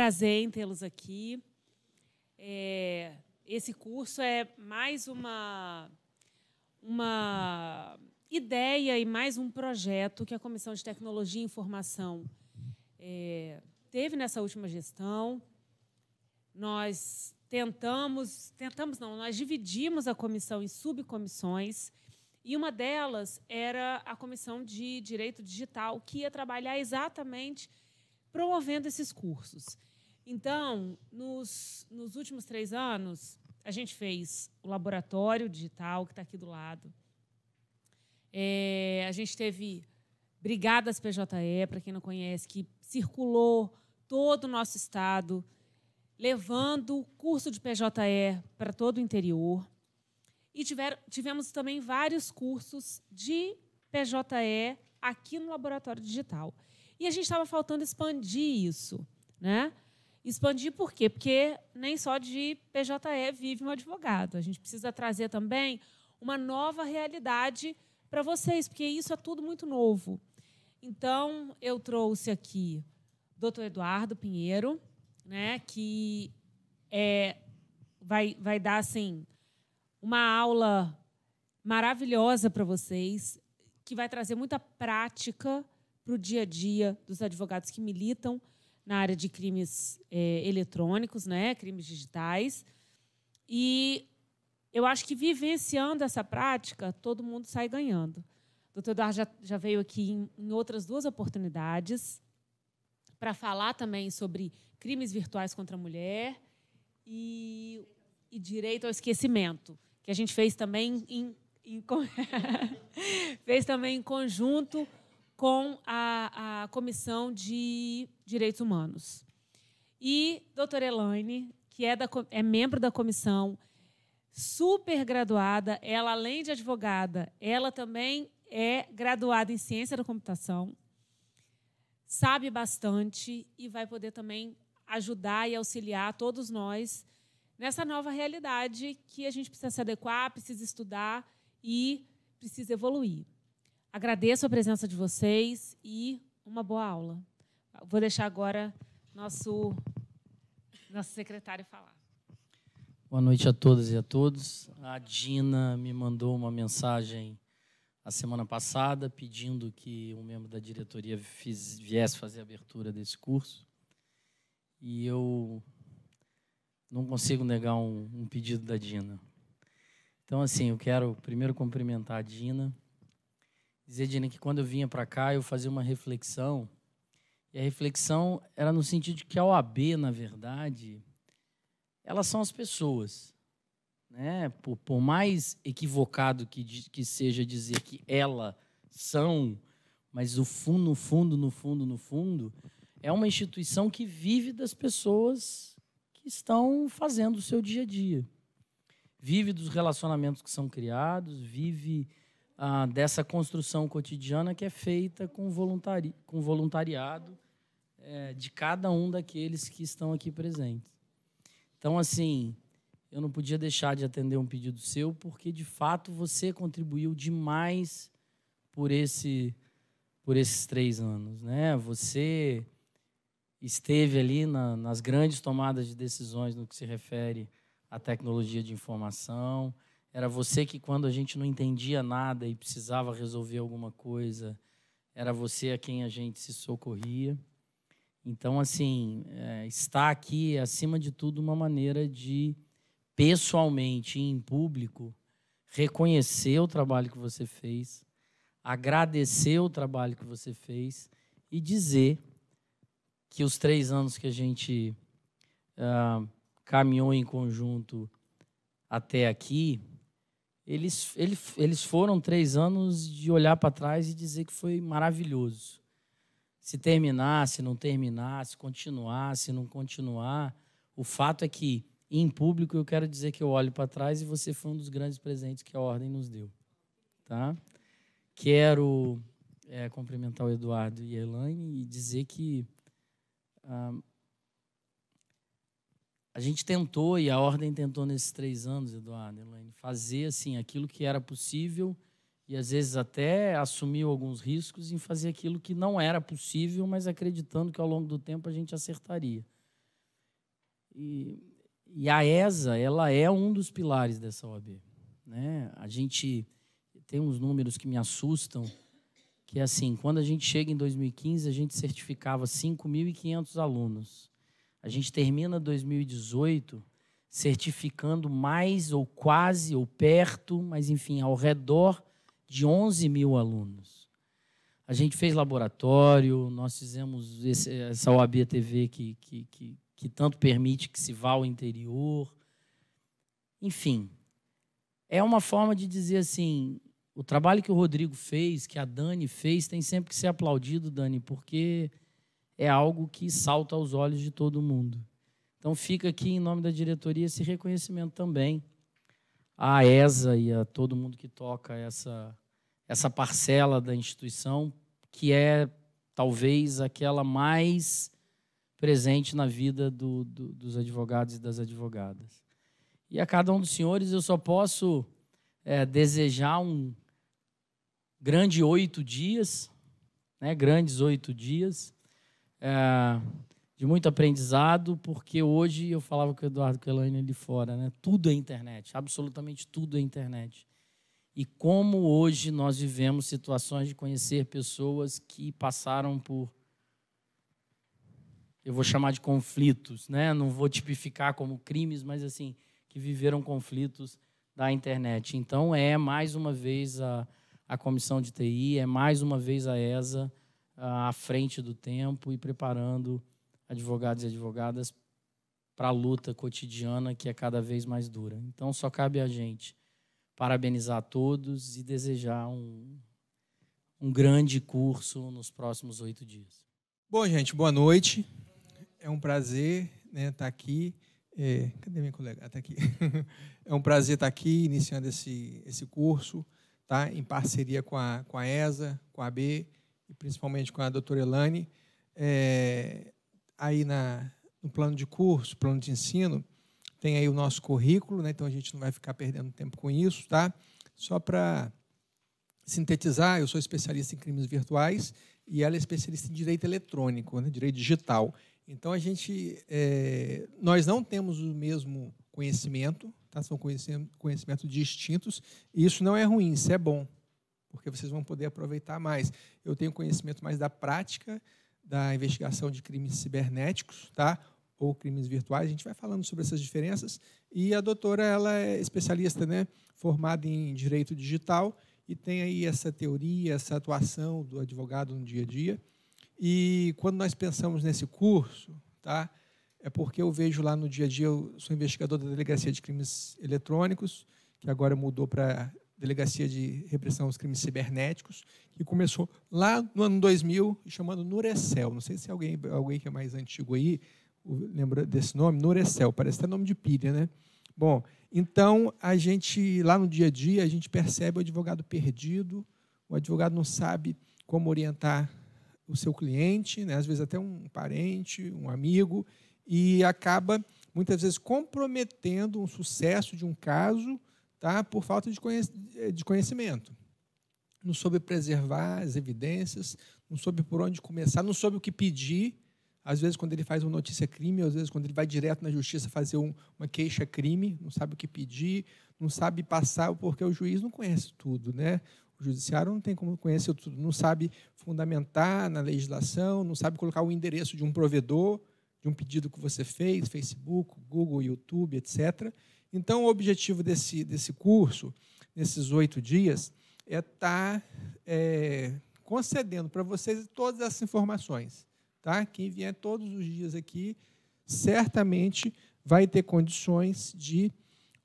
prazer em tê-los aqui. É, esse curso é mais uma, uma ideia e mais um projeto que a Comissão de Tecnologia e Informação é, teve nessa última gestão. Nós tentamos, tentamos não, nós dividimos a comissão em subcomissões e uma delas era a comissão de direito digital que ia trabalhar exatamente promovendo esses cursos. Então, nos, nos últimos três anos, a gente fez o laboratório digital, que está aqui do lado. É, a gente teve Brigadas PJE, para quem não conhece, que circulou todo o nosso estado, levando o curso de PJE para todo o interior. E tiver, tivemos também vários cursos de PJE aqui no laboratório digital. E a gente estava faltando expandir isso, né? Expandir por quê? Porque nem só de PJE vive um advogado. A gente precisa trazer também uma nova realidade para vocês, porque isso é tudo muito novo. Então, eu trouxe aqui o doutor Eduardo Pinheiro, né, que é, vai, vai dar assim, uma aula maravilhosa para vocês, que vai trazer muita prática para o dia a dia dos advogados que militam na área de crimes é, eletrônicos, né, crimes digitais. E eu acho que vivenciando essa prática, todo mundo sai ganhando. O doutor Eduardo já, já veio aqui em, em outras duas oportunidades para falar também sobre crimes virtuais contra a mulher e, e direito ao esquecimento, que a gente fez também em, em fez também em conjunto com a, a Comissão de Direitos Humanos. E doutora Elaine, que é, da, é membro da comissão, super graduada, ela, além de advogada, ela também é graduada em ciência da computação, sabe bastante e vai poder também ajudar e auxiliar todos nós nessa nova realidade que a gente precisa se adequar, precisa estudar e precisa evoluir. Agradeço a presença de vocês e uma boa aula. Vou deixar agora nosso, nosso secretário falar. Boa noite a todas e a todos. A Dina me mandou uma mensagem a semana passada pedindo que um membro da diretoria fiz, viesse fazer a abertura desse curso. E eu não consigo negar um, um pedido da Dina. Então, assim, eu quero primeiro cumprimentar a Dina dizer, Dina, que quando eu vinha para cá, eu fazia uma reflexão. E a reflexão era no sentido de que a OAB, na verdade, elas são as pessoas. Né? Por, por mais equivocado que, que seja dizer que elas são, mas no fundo, no fundo, no fundo, no fundo, é uma instituição que vive das pessoas que estão fazendo o seu dia a dia. Vive dos relacionamentos que são criados, vive ah, dessa construção cotidiana que é feita com, voluntari com voluntariado é, de cada um daqueles que estão aqui presentes. Então, assim, eu não podia deixar de atender um pedido seu, porque de fato você contribuiu demais por esse por esses três anos, né? Você esteve ali na, nas grandes tomadas de decisões no que se refere à tecnologia de informação. Era você que, quando a gente não entendia nada e precisava resolver alguma coisa, era você a quem a gente se socorria. Então, assim, é, está aqui, é, acima de tudo, uma maneira de, pessoalmente e em público, reconhecer o trabalho que você fez, agradecer o trabalho que você fez e dizer que os três anos que a gente uh, caminhou em conjunto até aqui eles, eles, eles foram três anos de olhar para trás e dizer que foi maravilhoso. Se terminar, se não terminar, se continuar, se não continuar. O fato é que, em público, eu quero dizer que eu olho para trás e você foi um dos grandes presentes que a Ordem nos deu. Tá? Quero é, cumprimentar o Eduardo e a Elaine e dizer que ah, a gente tentou, e a ordem tentou nesses três anos, Eduardo, Elaine, fazer assim, aquilo que era possível e às vezes até assumiu alguns riscos em fazer aquilo que não era possível, mas acreditando que ao longo do tempo a gente acertaria. E, e a ESA, ela é um dos pilares dessa OAB. Né? A gente tem uns números que me assustam, que é assim, quando a gente chega em 2015, a gente certificava 5.500 alunos. A gente termina 2018 certificando mais ou quase ou perto, mas enfim, ao redor de 11 mil alunos. A gente fez laboratório, nós fizemos esse, essa OAB TV que, que, que, que tanto permite que se vá ao interior. Enfim, é uma forma de dizer assim, o trabalho que o Rodrigo fez, que a Dani fez, tem sempre que ser aplaudido, Dani, porque é algo que salta aos olhos de todo mundo. Então fica aqui em nome da diretoria esse reconhecimento também à ESA e a todo mundo que toca essa essa parcela da instituição que é talvez aquela mais presente na vida do, do, dos advogados e das advogadas. E a cada um dos senhores eu só posso é, desejar um grande oito dias, né, grandes oito dias, é, de muito aprendizado, porque hoje eu falava com o Eduardo Kelane ali fora, né? Tudo é internet, absolutamente tudo é internet. E como hoje nós vivemos situações de conhecer pessoas que passaram por eu vou chamar de conflitos, né? Não vou tipificar como crimes, mas assim, que viveram conflitos da internet. Então é mais uma vez a, a comissão de TI, é mais uma vez a ESA à frente do tempo e preparando advogados e advogadas para a luta cotidiana que é cada vez mais dura. Então, só cabe a gente parabenizar a todos e desejar um, um grande curso nos próximos oito dias. Bom, gente, boa noite. É um prazer estar né, estar tá aqui. É, cadê minha colega? Até tá aqui. é um prazer estar tá aqui iniciando esse, esse curso, tá? em parceria com a, com a ESA, com a AB e principalmente com a doutora Elane, é, eh, aí na, no plano de curso, plano de ensino, tem aí o nosso currículo, né? então a gente não vai ficar perdendo tempo com isso, tá? Só para sintetizar, eu sou especialista em crimes virtuais e ela é especialista em direito eletrônico, né? direito digital. Então a gente, é, nós não temos o mesmo conhecimento, tá? são conhecimentos distintos, e isso não é ruim, isso é bom porque vocês vão poder aproveitar mais. Eu tenho conhecimento mais da prática da investigação de crimes cibernéticos, tá? ou crimes virtuais. A gente vai falando sobre essas diferenças. E a doutora ela é especialista, né? formada em direito digital, e tem aí essa teoria, essa atuação do advogado no dia a dia. E quando nós pensamos nesse curso, tá? é porque eu vejo lá no dia a dia, eu sou investigador da Delegacia de Crimes Eletrônicos, que agora mudou para Delegacia de Repressão aos Crimes Cibernéticos, que começou lá no ano 2000, chamando Nurecel. Não sei se alguém, alguém que é mais antigo aí lembra desse nome, Nurecel, parece até nome de pilha, né? Bom, então a gente, lá no dia a dia, a gente percebe o advogado perdido, o advogado não sabe como orientar o seu cliente, né? às vezes até um parente, um amigo, e acaba muitas vezes comprometendo um sucesso de um caso tá? por falta eh, de conhecimento. Não soube preservar as evidências, não soube por onde começar, não soube o que pedir. Às vezes, quando ele faz uma notícia crime, às vezes, quando ele vai direto na justiça fazer um, uma queixa crime, não sabe o que pedir, não sabe passar, porque o juiz não conhece tudo. Né? O judiciário não tem como conhecer tudo, não sabe fundamentar na legislação, não sabe colocar o endereço de um provedor, de um pedido que você fez, Facebook, Google, YouTube, etc. Então, o objetivo desse, desse curso, nesses oito dias, é estar tá, é, concedendo para vocês todas essas informações. Tá? Quem vier todos os dias aqui, certamente vai ter condições de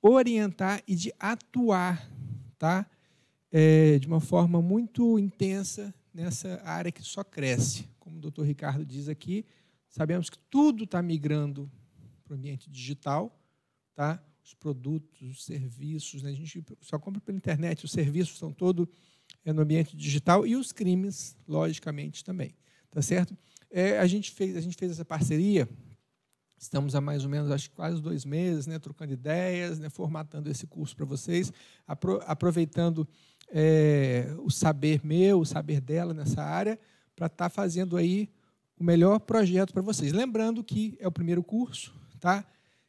orientar e de atuar tá? É, de uma forma muito intensa nessa área que só cresce. Como o doutor Ricardo diz aqui, sabemos que tudo está migrando para o ambiente digital. Tá? os produtos, os serviços. Né? A gente só compra pela internet, os serviços são todos é, no ambiente digital e os crimes, logicamente, também. Tá certo? É, a, gente fez, a gente fez essa parceria, estamos há mais ou menos, acho quase dois meses, né, trocando ideias, né, formatando esse curso para vocês, apro aproveitando é, o saber meu, o saber dela nessa área, para estar tá fazendo aí o melhor projeto para vocês. Lembrando que é o primeiro curso, tá?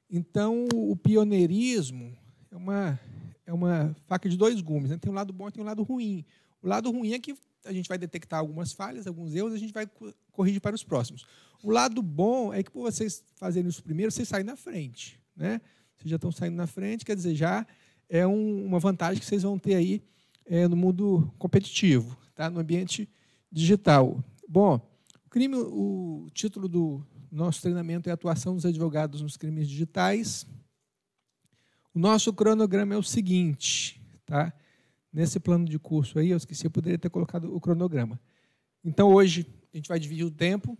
Então, o pioneirismo é uma, é uma faca de dois gumes. Né? Tem um lado bom e tem um lado ruim. O lado ruim é que a gente vai detectar algumas falhas, alguns erros, a gente vai corrigir para os próximos. O lado bom é que, por vocês fazerem isso primeiro, vocês saem na frente. Né? Vocês já estão saindo na frente, quer dizer, já é um, uma vantagem que vocês vão ter aí é, no mundo competitivo, tá? no ambiente digital. Bom, crime, o título do, nosso treinamento é a atuação dos advogados nos crimes digitais. O nosso cronograma é o seguinte, tá? Nesse plano de curso aí, eu esqueci, eu poderia ter colocado o cronograma. Então, hoje, a gente vai dividir o tempo.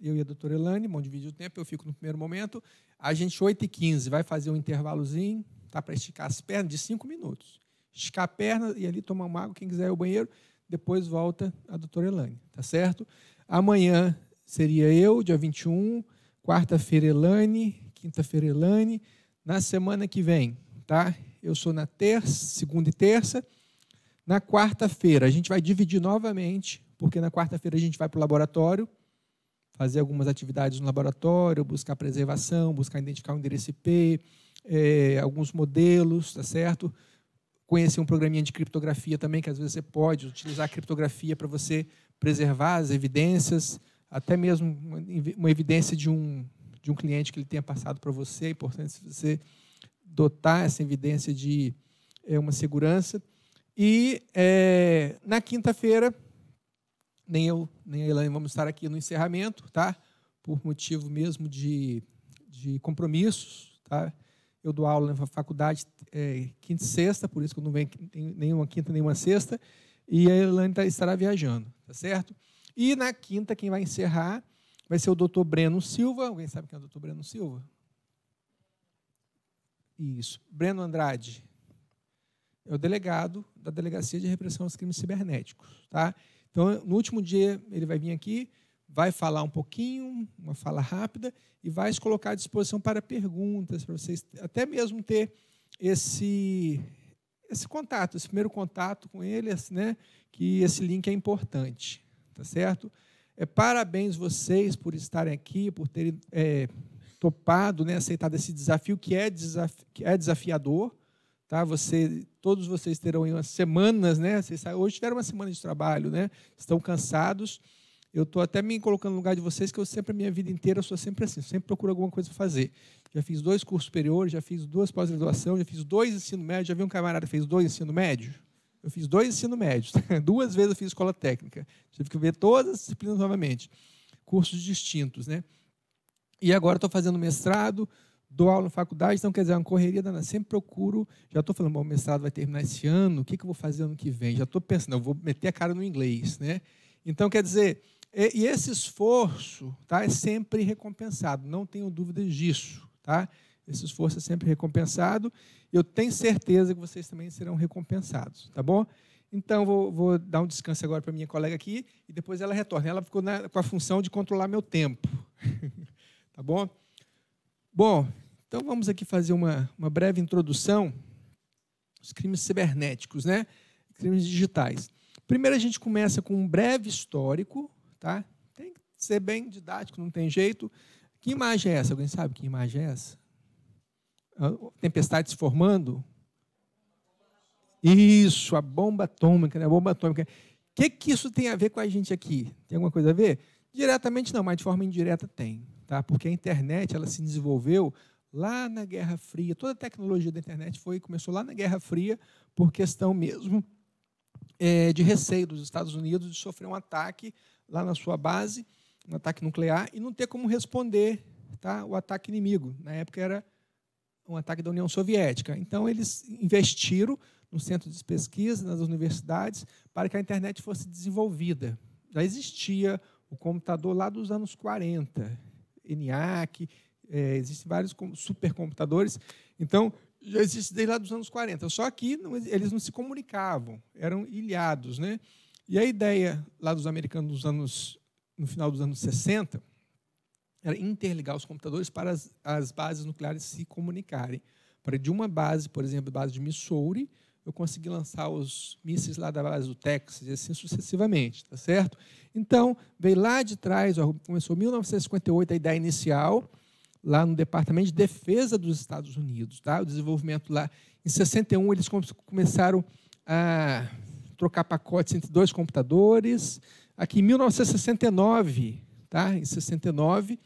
Eu e a doutora Elane vão dividir o tempo, eu fico no primeiro momento. A gente, 8h15, vai fazer um intervalozinho, tá? Para esticar as pernas, de 5 minutos. Esticar a perna e ali tomar uma água, quem quiser ir ao banheiro. Depois volta a doutora Elane, tá certo? Amanhã, seria eu, dia 21, quarta-feira Elane, quinta-feira Elane, na semana que vem, tá? Eu sou na terça, segunda e terça. Na quarta-feira a gente vai dividir novamente, porque na quarta-feira a gente vai para o laboratório, fazer algumas atividades no laboratório, buscar preservação, buscar identificar o endereço IP, é, alguns modelos, tá certo? Conhecer um programinha de criptografia também, que às vezes você pode utilizar a criptografia para você preservar as evidências, até mesmo uma evidência de um, de um cliente que ele tenha passado para você. É importante você dotar essa evidência de é, uma segurança. E é, na quinta-feira, nem eu nem a Elaine vamos estar aqui no encerramento, tá? Por motivo mesmo de, de compromissos, tá? Eu dou aula na faculdade é, quinta e sexta, por isso que eu não venho nenhuma quinta, nenhuma sexta. E a Elaine tá, estará viajando, tá certo? E na quinta, quem vai encerrar vai ser o doutor Breno Silva. Alguém sabe quem é o doutor Breno Silva? Isso. Breno Andrade é o delegado da Delegacia de Repressão aos Crimes Cibernéticos. Tá? Então, no último dia, ele vai vir aqui, vai falar um pouquinho, uma fala rápida, e vai se colocar à disposição para perguntas, para vocês até mesmo ter esse esse contato, esse primeiro contato com ele, né, que esse link é importante tá certo? É, parabéns vocês por estarem aqui, por terem é, topado, né, aceitado esse desafio que é, desafi que é desafiador. Tá? Você, todos vocês terão umas semanas, né? Vocês, hoje tiveram uma semana de trabalho, né? Estão cansados. Eu estou até me colocando no lugar de vocês, que eu sempre, a minha vida inteira, sou sempre assim, sempre procuro alguma coisa para fazer. Já fiz dois cursos superiores, já fiz duas pós-graduação, já fiz dois ensino médio, já vi um camarada que fez dois ensino médio. Eu fiz dois ensino médios, duas vezes eu fiz escola técnica. Tive que ver todas as disciplinas novamente, cursos distintos, né? E agora estou fazendo mestrado, dou aula na faculdade, então quer dizer, é uma correria danada. Sempre procuro, já estou falando, bom, o mestrado vai terminar esse ano, o que, que eu vou fazer ano que vem? Já estou pensando, eu vou meter a cara no inglês, né? Então, quer dizer, e, esse esforço tá, é sempre recompensado, não tenho dúvidas disso, tá? Esse esforço é sempre recompensado. Eu tenho certeza que vocês também serão recompensados, tá bom? Então, vou, vou dar um descanso agora para minha colega aqui e depois ela retorna. Ela ficou na, com a função de controlar meu tempo, tá bom? Bom, então vamos aqui fazer uma, uma breve introdução os crimes cibernéticos, né? Crimes digitais. Primeiro a gente começa com um breve histórico, tá? Tem que ser bem didático, não tem jeito. Que imagem é essa? Alguém sabe que imagem é essa? tempestade se formando? Isso, a bomba atômica, né? A bomba atômica. O que, que isso tem a ver com a gente aqui? Tem alguma coisa a ver? Diretamente não, mas de forma indireta tem, tá? Porque a internet ela se desenvolveu lá na Guerra Fria. Toda a tecnologia da internet foi começou lá na Guerra Fria por questão mesmo é, de receio dos Estados Unidos de sofrer um ataque lá na sua base, um ataque nuclear e não ter como responder, tá? O ataque inimigo. Na época era um ataque da União Soviética. Então, eles investiram nos centros de pesquisa, nas universidades, para que a internet fosse desenvolvida. Já existia o computador lá dos anos 40, ENIAC, é, existem vários supercomputadores. Então, já existe desde lá dos anos 40. Só que não, eles não se comunicavam, eram ilhados. Né? E a ideia lá dos americanos nos anos, no final dos anos 60 era interligar os computadores para as, as bases nucleares se comunicarem. Para de uma base, por exemplo, base de Missouri, eu consegui lançar os mísseis lá da base do Texas e assim sucessivamente, tá certo? Então, veio lá de trás, ó, começou em 1958 a ideia inicial, lá no Departamento de Defesa dos Estados Unidos, tá? O desenvolvimento lá em 61 eles começaram a trocar pacotes entre dois computadores. Aqui em 1969, tá? Em 69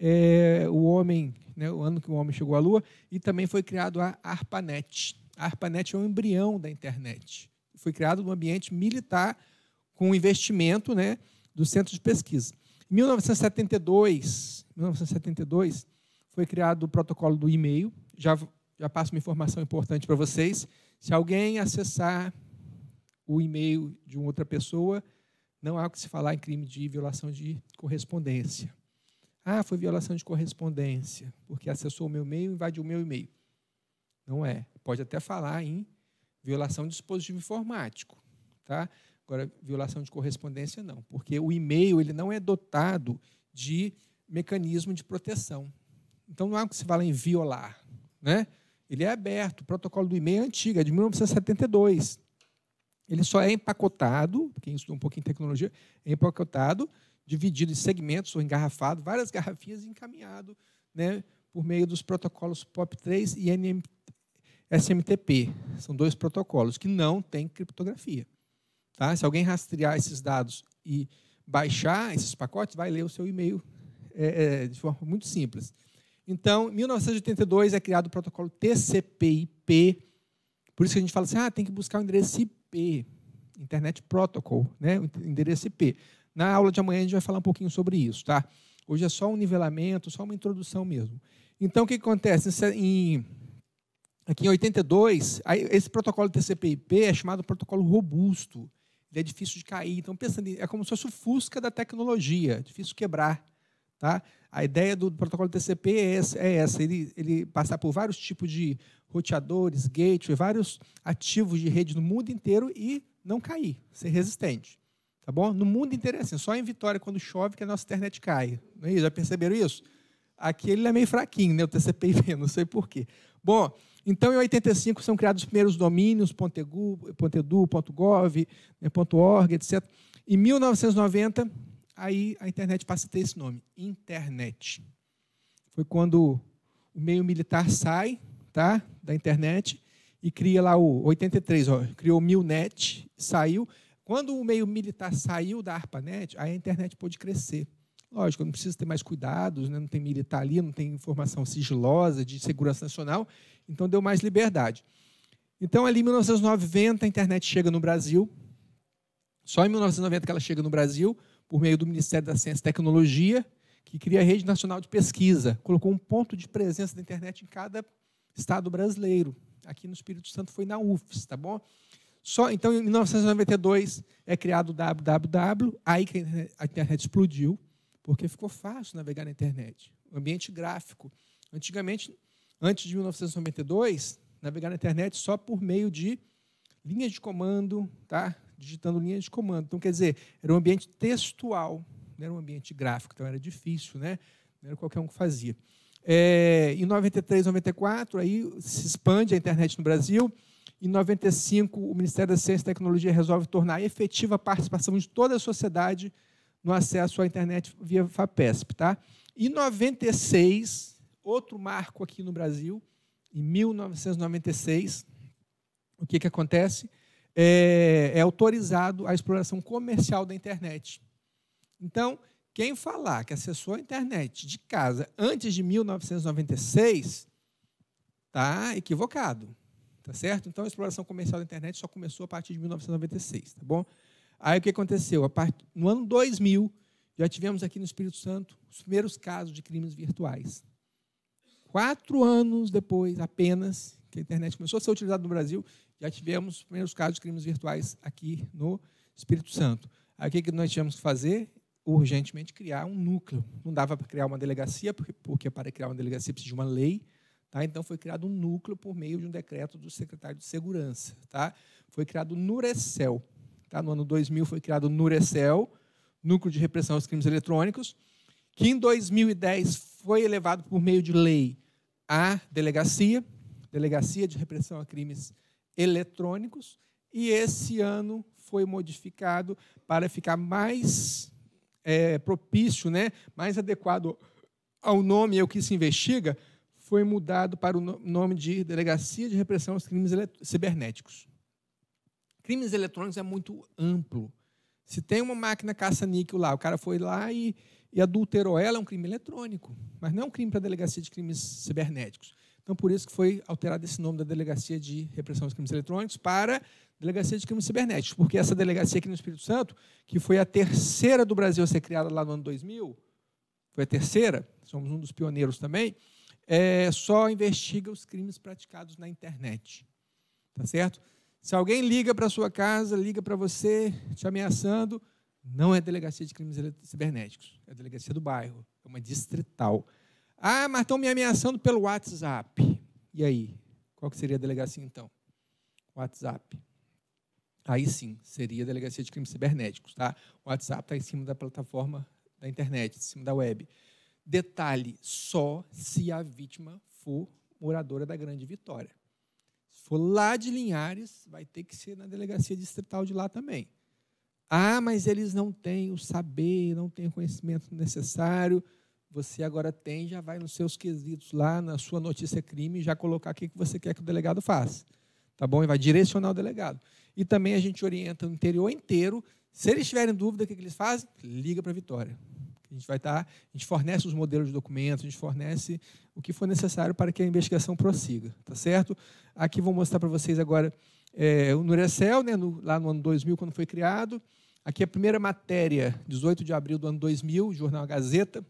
é, o homem, né, o ano que o homem chegou à Lua, e também foi criado a ARPANET. A ARPANET é um embrião da internet. Foi criado no ambiente militar com investimento né, do centro de pesquisa. Em 1972, 1972 foi criado o protocolo do e-mail. Já, já passo uma informação importante para vocês. Se alguém acessar o e-mail de outra pessoa, não há o que se falar em crime de violação de correspondência. Ah, foi violação de correspondência, porque acessou o meu e-mail, e invadiu o meu e-mail. Não é. Pode até falar em violação de dispositivo informático, tá? Agora, violação de correspondência não, porque o e-mail ele não é dotado de mecanismo de proteção. Então não há o que se fala em violar, né? Ele é aberto, o protocolo do e-mail é antigo, é de 1972. Ele só é empacotado, quem estuda um pouquinho tecnologia, é empacotado dividido em segmentos ou engarrafado, várias garrafinhas encaminhado né, por meio dos protocolos POP3 e SMTP. São dois protocolos que não têm criptografia. Tá? Se alguém rastrear esses dados e baixar esses pacotes, vai ler o seu e-mail é, é, de forma muito simples. Então, em 1982 é criado o protocolo TCP/IP. Por isso que a gente fala assim, ah, tem que buscar o endereço IP, Internet Protocol, né? o endereço IP. Na aula de amanhã a gente vai falar um pouquinho sobre isso, tá? Hoje é só um nivelamento, só uma introdução mesmo. Então, o que acontece? Em, aqui em 82, esse protocolo TCP/IP é chamado protocolo robusto. Ele é difícil de cair. Então, pensando, é como se fosse o fusca da tecnologia, é difícil quebrar. Tá? A ideia do protocolo TCP é, é essa, ele, ele passar por vários tipos de roteadores, gateway, vários ativos de rede no mundo inteiro e não cair, ser resistente. Tá bom? No mundo inteiro é assim, só em Vitória, quando chove, que a nossa internet cai. Não é isso? Já perceberam isso? Aqui ele é meio fraquinho, né? O TCP/IP, não sei porquê. Bom, então em 85 são criados os primeiros domínios, .egu, .edu, .gov, né, .org, etc. Em 1990, aí a internet passa a ter esse nome, internet. Foi quando o meio militar sai, tá, da internet e cria lá o 83, ó, criou o Milnet, saiu quando o meio militar saiu da ARPANET, a internet pôde crescer. Lógico, não precisa ter mais cuidados, né? não tem militar ali, não tem informação sigilosa de segurança nacional, então deu mais liberdade. Então, ali em 1990, a internet chega no Brasil. Só em 1990 que ela chega no Brasil, por meio do Ministério da Ciência e Tecnologia, que cria a Rede Nacional de Pesquisa. Colocou um ponto de presença da internet em cada estado brasileiro. Aqui no Espírito Santo foi na UFS, tá bom? Só, então, em 1992 é criado o www, aí que a internet explodiu, porque ficou fácil navegar na internet. O ambiente gráfico. Antigamente, antes de 1992, navegar na internet só por meio de linhas de comando, tá? digitando linhas de comando. Então, quer dizer, era um ambiente textual, não era um ambiente gráfico, então era difícil, né? não era qualquer um que fazia. É, em 93, 94, aí se expande a internet no Brasil, em 95, o Ministério da Ciência e Tecnologia resolve tornar efetiva a participação de toda a sociedade no acesso à internet via FAPESP. Tá? Em 96, outro marco aqui no Brasil, em 1996, o que, que acontece? É, é autorizado a exploração comercial da internet. Então, quem falar que acessou a internet de casa antes de 1996 está equivocado. Tá certo? Então a exploração comercial da internet só começou a partir de 1996, tá bom? Aí o que aconteceu? Part... No ano 2000, já tivemos aqui no Espírito Santo os primeiros casos de crimes virtuais. Quatro anos depois, apenas, que a internet começou a ser utilizada no Brasil, já tivemos os primeiros casos de crimes virtuais aqui no Espírito Santo. Aí o que nós tivemos que fazer? Urgentemente criar um núcleo. Não dava para criar uma delegacia, porque para criar uma delegacia precisa de uma lei. Tá? Então, foi criado um núcleo por meio de um decreto do secretário de Segurança. Tá? Foi criado o Nurecel. Tá? No ano 2000 foi criado o Nurecel, Núcleo de Repressão aos Crimes Eletrônicos, que em 2010 foi elevado por meio de lei à Delegacia, Delegacia de Repressão a Crimes Eletrônicos, e esse ano foi modificado para ficar mais é, propício, né, mais adequado ao nome e é ao que se investiga, foi mudado para o nome de Delegacia de Repressão aos Crimes Cibernéticos. Crimes eletrônicos é muito amplo. Se tem uma máquina caça-níquel lá, o cara foi lá e, e adulterou ela, é um crime eletrônico, mas não é um crime para a Delegacia de Crimes Cibernéticos. Então, por isso que foi alterado esse nome da Delegacia de Repressão aos Crimes Eletrônicos para Delegacia de Crimes Cibernéticos, porque essa delegacia aqui no Espírito Santo, que foi a terceira do Brasil a ser criada lá no ano 2000, foi a terceira, somos um dos pioneiros também, é, só investiga os crimes praticados na internet. Tá certo? Se alguém liga para sua casa, liga para você, te ameaçando, não é delegacia de crimes cibernéticos, é delegacia do bairro, é uma distrital. Ah, mas estão me ameaçando pelo WhatsApp. E aí? Qual que seria a delegacia então? WhatsApp. Aí sim, seria a delegacia de crimes cibernéticos, tá? O WhatsApp está em cima da plataforma da internet, em cima da web. Detalhe: só se a vítima for moradora da Grande Vitória. Se for lá de Linhares, vai ter que ser na delegacia distrital de lá também. Ah, mas eles não têm o saber, não têm o conhecimento necessário. Você agora tem, já vai nos seus quesitos lá, na sua notícia crime, já colocar o que você quer que o delegado faça. Tá bom? E vai direcionar o delegado. E também a gente orienta o interior inteiro. Se eles tiverem dúvida, o que eles fazem? Liga para a Vitória. A gente vai estar, a gente fornece os modelos de documentos, a gente fornece o que for necessário para que a investigação prossiga, tá certo? Aqui vou mostrar para vocês agora é, o Nurecel, né, no, lá no ano 2000 quando foi criado. Aqui é a primeira matéria, 18 de abril do ano 2000, jornal Gazeta.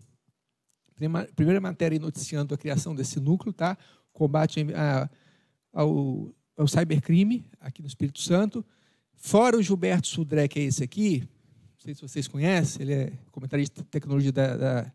Primeira matéria noticiando a criação desse núcleo, tá? Combate a, ao, ao cybercrime aqui no Espírito Santo. Fora o Gilberto Sudré, que é esse aqui, não sei se vocês conhecem, ele é comentarista de tecnologia da, da,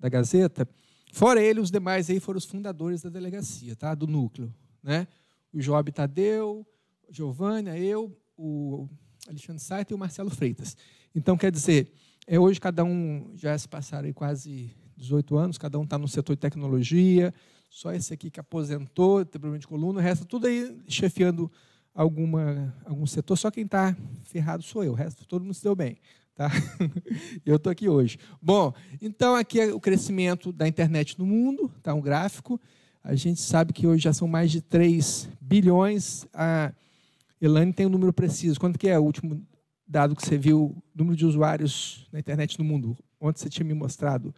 da Gazeta. Fora ele, os demais aí foram os fundadores da delegacia, tá? do núcleo. Né? O Job Tadeu, Giovânia, eu, o Alexandre Saita e o Marcelo Freitas. Então, quer dizer, é, hoje cada um já se passaram aí quase 18 anos, cada um está no setor de tecnologia, só esse aqui que aposentou, tem problema de coluna, o resto tudo aí chefiando alguma, algum setor, só quem está ferrado sou eu, o resto todo mundo se deu bem. Tá? Eu estou aqui hoje. Bom, então aqui é o crescimento da internet no mundo, tá? um gráfico. A gente sabe que hoje já são mais de 3 bilhões. A Elane tem um número preciso. Quanto que é o último dado que você viu, número de usuários na internet no mundo? Ontem você tinha me mostrado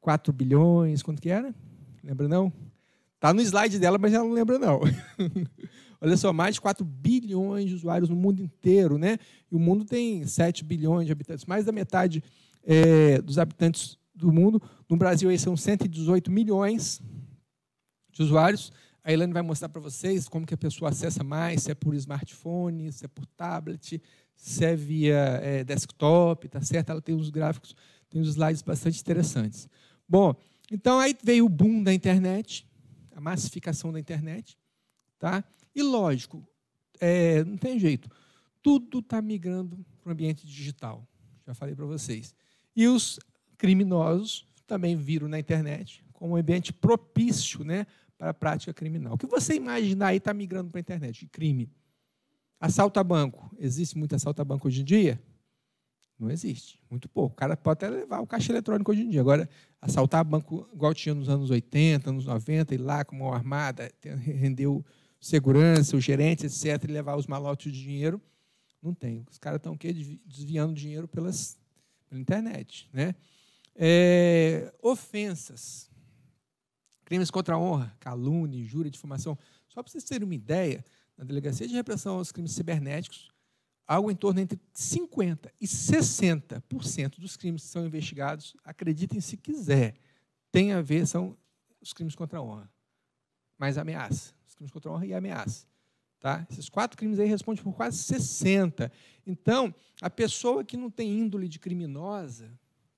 4 bilhões, quanto que era? Lembra não? Tá no slide dela, mas ela não lembra não. Olha só, mais de 4 bilhões de usuários no mundo inteiro, né? E o mundo tem 7 bilhões de habitantes, mais da metade é, dos habitantes do mundo. No Brasil, aí são 118 milhões de usuários. A Elaine vai mostrar para vocês como que a pessoa acessa mais, se é por smartphone, se é por tablet, se é via é, desktop, tá certo? Ela tem uns gráficos, tem uns slides bastante interessantes. Bom, então aí veio o boom da internet, a massificação da internet, tá? E lógico, é, não tem jeito, tudo está migrando para o ambiente digital. Já falei para vocês. E os criminosos também viram na internet como um ambiente propício né, para a prática criminal. O que você imaginar aí está migrando para a internet, crime. Assalto a banco. Existe muito assalto a banco hoje em dia? Não existe, muito pouco. O cara pode até levar o caixa eletrônico hoje em dia. Agora, assaltar banco igual tinha nos anos 80, anos 90, e lá com mão armada, rendeu segurança, os gerentes, etc., e levar os malotes de dinheiro. Não tem. Os caras estão desviando dinheiro pelas, pela internet. Né? É, ofensas. Crimes contra a honra, calúnia, injúria, difamação. Só para vocês terem uma ideia, na Delegacia de Repressão aos Crimes Cibernéticos, algo em torno entre 50% e 60% dos crimes que são investigados, acreditem se quiser, tem a ver, são os crimes contra a honra. Mais ameaça crimes contra a honra e ameaça. Tá? Esses quatro crimes aí respondem por quase 60. Então, a pessoa que não tem índole de criminosa,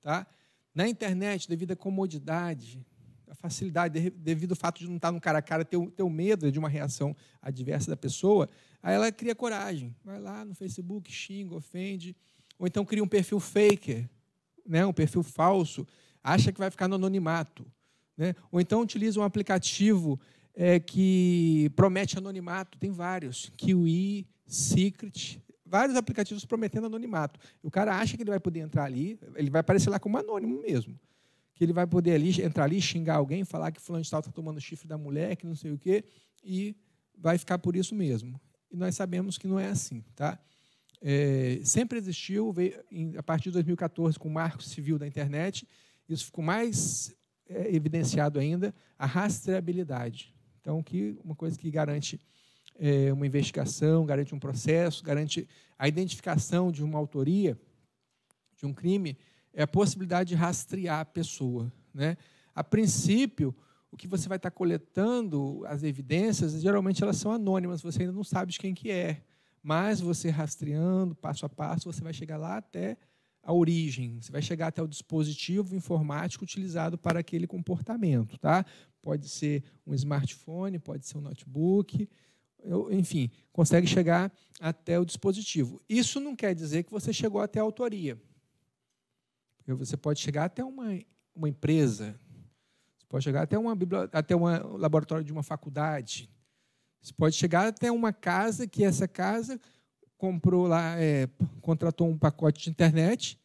tá? na internet, devido à comodidade, à facilidade, devido ao fato de não estar no cara a cara, ter o, ter o medo de uma reação adversa da pessoa, aí ela cria coragem. Vai lá no Facebook, xinga, ofende. Ou então cria um perfil faker, né? um perfil falso, acha que vai ficar no anonimato. Né? Ou então utiliza um aplicativo é, que promete anonimato, tem vários, Kiwi, Secret, vários aplicativos prometendo anonimato. O cara acha que ele vai poder entrar ali, ele vai aparecer lá como anônimo mesmo, que ele vai poder ali entrar ali, xingar alguém, falar que fulano de tal está tomando chifre da mulher, que não sei o quê, e vai ficar por isso mesmo. E nós sabemos que não é assim, tá? É, sempre existiu, veio, em, a partir de 2014, com o marco civil da internet, isso ficou mais é, evidenciado ainda, a rastreabilidade. Então, que uma coisa que garante é, uma investigação, garante um processo, garante a identificação de uma autoria, de um crime, é a possibilidade de rastrear a pessoa. Né? A princípio, o que você vai estar coletando, as evidências, geralmente elas são anônimas, você ainda não sabe de quem que é. Mas você rastreando, passo a passo, você vai chegar lá até a origem, você vai chegar até o dispositivo informático utilizado para aquele comportamento. Tá? pode ser um smartphone, pode ser um notebook, enfim, consegue chegar até o dispositivo. Isso não quer dizer que você chegou até a autoria. Porque você pode chegar até uma, uma empresa, você pode chegar até uma até um laboratório de uma faculdade, você pode chegar até uma casa que essa casa comprou lá, é, contratou um pacote de internet,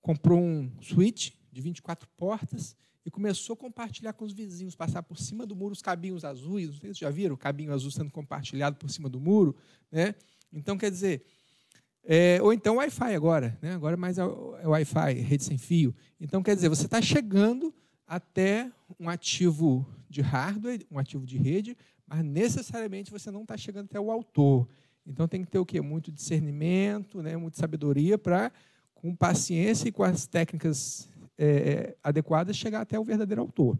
comprou um switch de 24 portas e começou a compartilhar com os vizinhos, passar por cima do muro os cabinhos azuis. Vocês já viram o cabinho azul sendo compartilhado por cima do muro? Né? Então, quer dizer, é, ou então Wi-Fi agora, né? agora é mais é, é Wi-Fi, rede sem fio. Então, quer dizer, você está chegando até um ativo de hardware, um ativo de rede, mas necessariamente você não está chegando até o autor. Então tem que ter o quê? Muito discernimento, né? muita sabedoria para, com paciência e com as técnicas é, é adequadas chegar até o verdadeiro autor.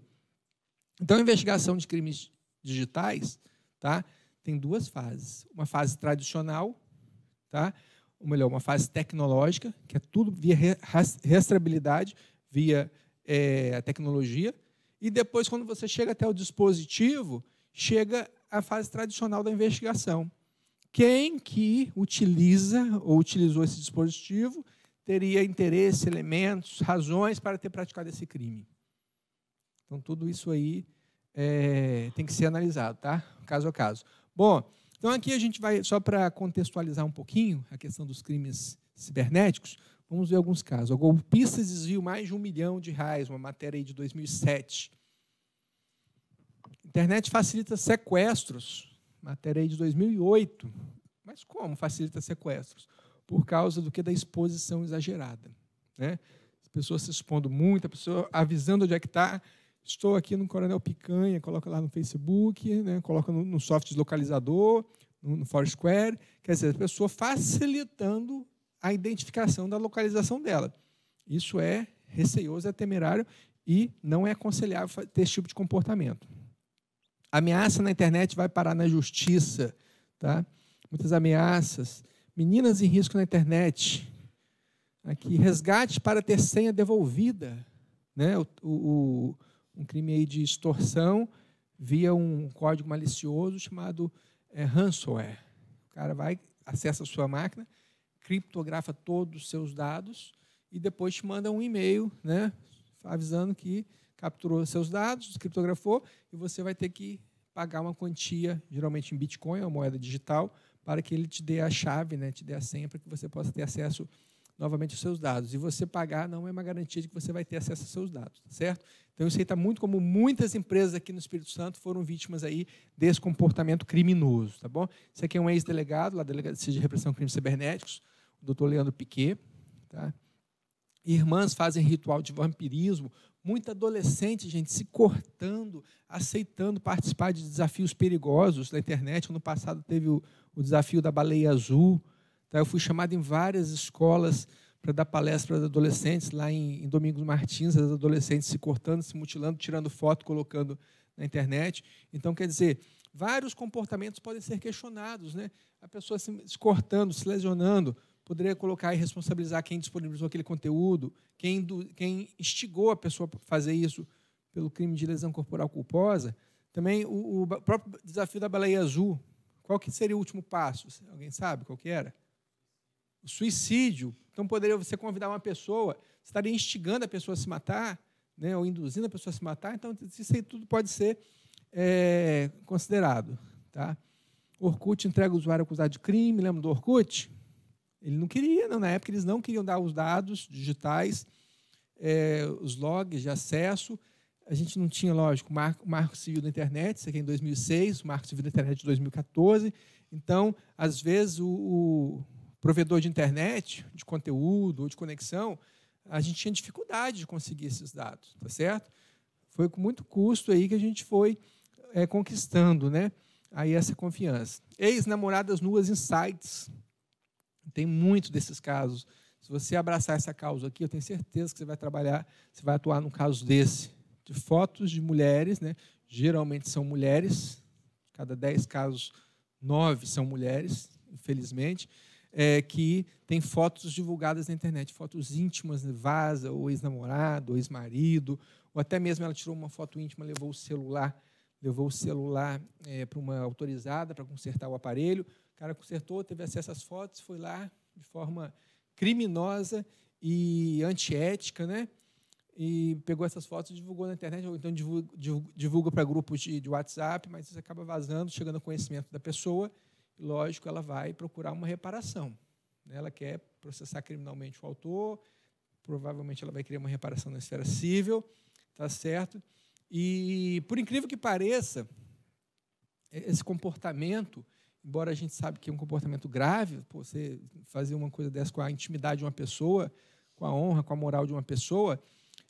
Então, a investigação de crimes digitais tá, tem duas fases. Uma fase tradicional, tá, ou melhor, uma fase tecnológica, que é tudo via rastreabilidade, via é, a tecnologia. E depois, quando você chega até o dispositivo, chega a fase tradicional da investigação. Quem que utiliza ou utilizou esse dispositivo teria interesse, elementos, razões para ter praticado esse crime. Então, tudo isso aí é, tem que ser analisado, tá? Caso a caso. Bom, então aqui a gente vai, só para contextualizar um pouquinho a questão dos crimes cibernéticos, vamos ver alguns casos. O golpista desviou mais de um milhão de reais, uma matéria aí de 2007. Internet facilita sequestros, matéria aí de 2008. Mas como facilita sequestros? por causa do que da exposição exagerada. Né? As pessoas se expondo muito, a pessoa avisando onde é que está. Estou aqui no Coronel Picanha, coloca lá no Facebook, né? coloca no, no software localizador, no, no Foursquare. Quer dizer, a pessoa facilitando a identificação da localização dela. Isso é receioso, é temerário e não é aconselhável ter esse tipo de comportamento. A ameaça na internet vai parar na justiça. Tá? Muitas ameaças Meninas em risco na internet. Aqui, resgate para ter senha devolvida. Né? O, o, um crime aí de extorsão via um código malicioso chamado é, ransomware. O cara vai, acessa a sua máquina, criptografa todos os seus dados e depois te manda um e-mail né, avisando que capturou seus dados, criptografou e você vai ter que pagar uma quantia, geralmente em Bitcoin, é uma moeda digital, para que ele te dê a chave, né, te dê a senha para que você possa ter acesso novamente aos seus dados. E você pagar não é uma garantia de que você vai ter acesso aos seus dados, tá certo? Então isso aí está muito como muitas empresas aqui no Espírito Santo foram vítimas aí desse comportamento criminoso, tá bom? Isso aqui é um ex-delegado lá delegado de Repressão a Crimes Cibernéticos, o doutor Leandro Piquet, tá? Irmãs fazem ritual de vampirismo Muita adolescente, gente, se cortando, aceitando participar de desafios perigosos na internet. No passado teve o, o desafio da baleia azul. Tá? Eu fui chamado em várias escolas para dar palestra para adolescentes, lá em, em Domingos Martins, as adolescentes se cortando, se mutilando, tirando foto, colocando na internet. Então, quer dizer, vários comportamentos podem ser questionados, né? A pessoa se cortando, se lesionando, poderia colocar e responsabilizar quem disponibilizou aquele conteúdo, quem, do, quem instigou a pessoa a fazer isso pelo crime de lesão corporal culposa. Também o, o próprio desafio da baleia azul. Qual que seria o último passo? Alguém sabe qual que era? O suicídio. Então, poderia você convidar uma pessoa, você estaria instigando a pessoa a se matar, né, ou induzindo a pessoa a se matar. Então, isso aí tudo pode ser é, considerado. Tá? Orkut entrega o usuário acusado de crime. Lembra do Orkut? Ele não queria, não. na época eles não queriam dar os dados digitais, é, os logs de acesso. A gente não tinha, lógico, o marco, marco civil da internet, isso aqui é em 2006, o marco civil da internet é de 2014. Então, às vezes, o, o provedor de internet, de conteúdo ou de conexão, a gente tinha dificuldade de conseguir esses dados, tá certo? Foi com muito custo aí que a gente foi é, conquistando, né? Aí essa confiança. Ex-namoradas nuas em sites tem muito desses casos. Se você abraçar essa causa aqui, eu tenho certeza que você vai trabalhar, você vai atuar num caso desse, de fotos de mulheres, né? geralmente são mulheres, cada dez casos, nove são mulheres, infelizmente, é, que tem fotos divulgadas na internet, fotos íntimas, né? vaza, ou ex-namorado, ou ex-marido, ou até mesmo ela tirou uma foto íntima, levou o celular, levou o celular é, para uma autorizada para consertar o aparelho, cara consertou, teve acesso às fotos, foi lá de forma criminosa e antiética, né? E pegou essas fotos e divulgou na internet, ou então divulga para grupos de, de, WhatsApp, mas isso acaba vazando, chegando ao conhecimento da pessoa. E, lógico, ela vai procurar uma reparação. Né? Ela quer processar criminalmente o autor, provavelmente ela vai querer uma reparação na esfera civil, tá certo? E, por incrível que pareça, esse comportamento embora a gente sabe que é um comportamento grave, pô, você fazer uma coisa dessa com a intimidade de uma pessoa, com a honra, com a moral de uma pessoa,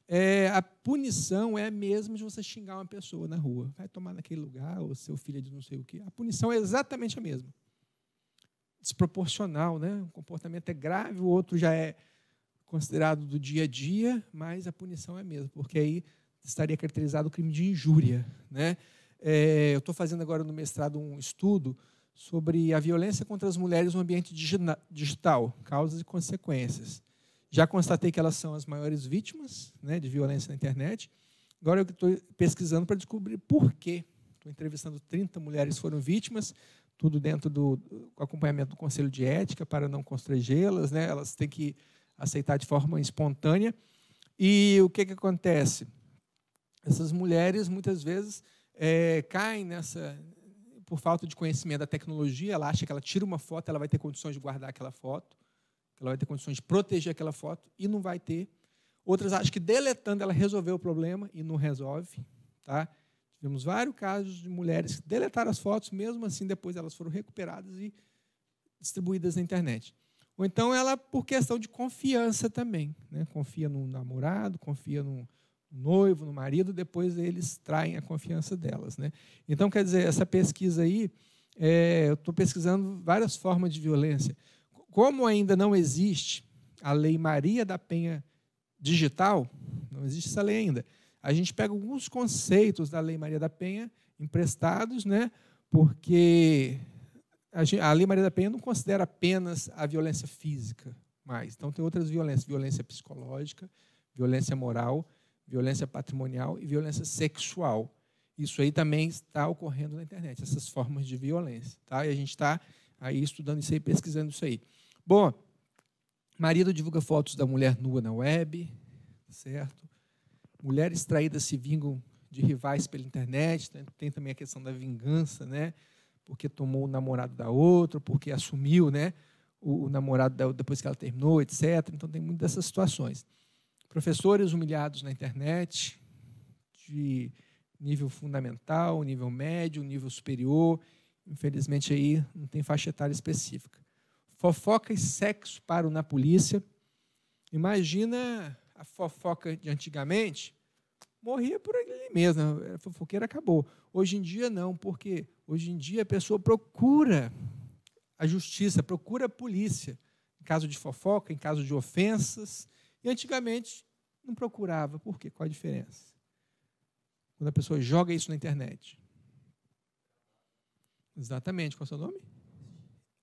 é, a punição é a mesma de você xingar uma pessoa na rua. Vai tomar naquele lugar, ou seu filho é de não sei o quê. A punição é exatamente a mesma. Desproporcional, né? Um comportamento é grave, o outro já é considerado do dia a dia, mas a punição é a mesma, porque aí estaria caracterizado o crime de injúria, né? É, eu estou fazendo agora no mestrado um estudo sobre a violência contra as mulheres no ambiente digital, causas e consequências. Já constatei que elas são as maiores vítimas né, de violência na internet. Agora eu estou pesquisando para descobrir por quê. Estou entrevistando 30 mulheres que foram vítimas, tudo dentro do acompanhamento do Conselho de Ética, para não constrangê-las. Né? Elas têm que aceitar de forma espontânea. E o que, que acontece? Essas mulheres, muitas vezes, é, caem nessa, por falta de conhecimento da tecnologia, ela acha que ela tira uma foto, ela vai ter condições de guardar aquela foto, ela vai ter condições de proteger aquela foto e não vai ter. Outras acham que deletando ela resolveu o problema e não resolve. Tá? Tivemos vários casos de mulheres que deletaram as fotos, mesmo assim depois elas foram recuperadas e distribuídas na internet. Ou então ela por questão de confiança também. Né? Confia no namorado, confia no noivo, no marido, depois eles traem a confiança delas. Né? Então, quer dizer, essa pesquisa aí, é, eu estou pesquisando várias formas de violência. Como ainda não existe a Lei Maria da Penha Digital, não existe essa lei ainda, a gente pega alguns conceitos da Lei Maria da Penha emprestados, né? porque a Lei Maria da Penha não considera apenas a violência física mais. Então, tem outras violências, violência psicológica, violência moral, violência patrimonial e violência sexual. Isso aí também está ocorrendo na internet, essas formas de violência. Tá? E a gente está aí estudando isso aí, pesquisando isso aí. Bom, marido divulga fotos da mulher nua na web, certo? Mulheres traídas se vingam de rivais pela internet, né? tem também a questão da vingança, né? Porque tomou o namorado da outra, porque assumiu, né? O, namorado da, depois que ela terminou, etc. Então tem muitas dessas situações professores humilhados na internet, de nível fundamental, nível médio, nível superior. Infelizmente, aí não tem faixa etária específica. Fofoca e sexo param na polícia. Imagina a fofoca de antigamente. Morria por ali mesmo, a fofoqueira acabou. Hoje em dia, não, porque hoje em dia a pessoa procura a justiça, procura a polícia, em caso de fofoca, em caso de ofensas. E antigamente não procurava. Por quê? Qual a diferença? Quando a pessoa joga isso na internet. Exatamente. Qual é o seu nome?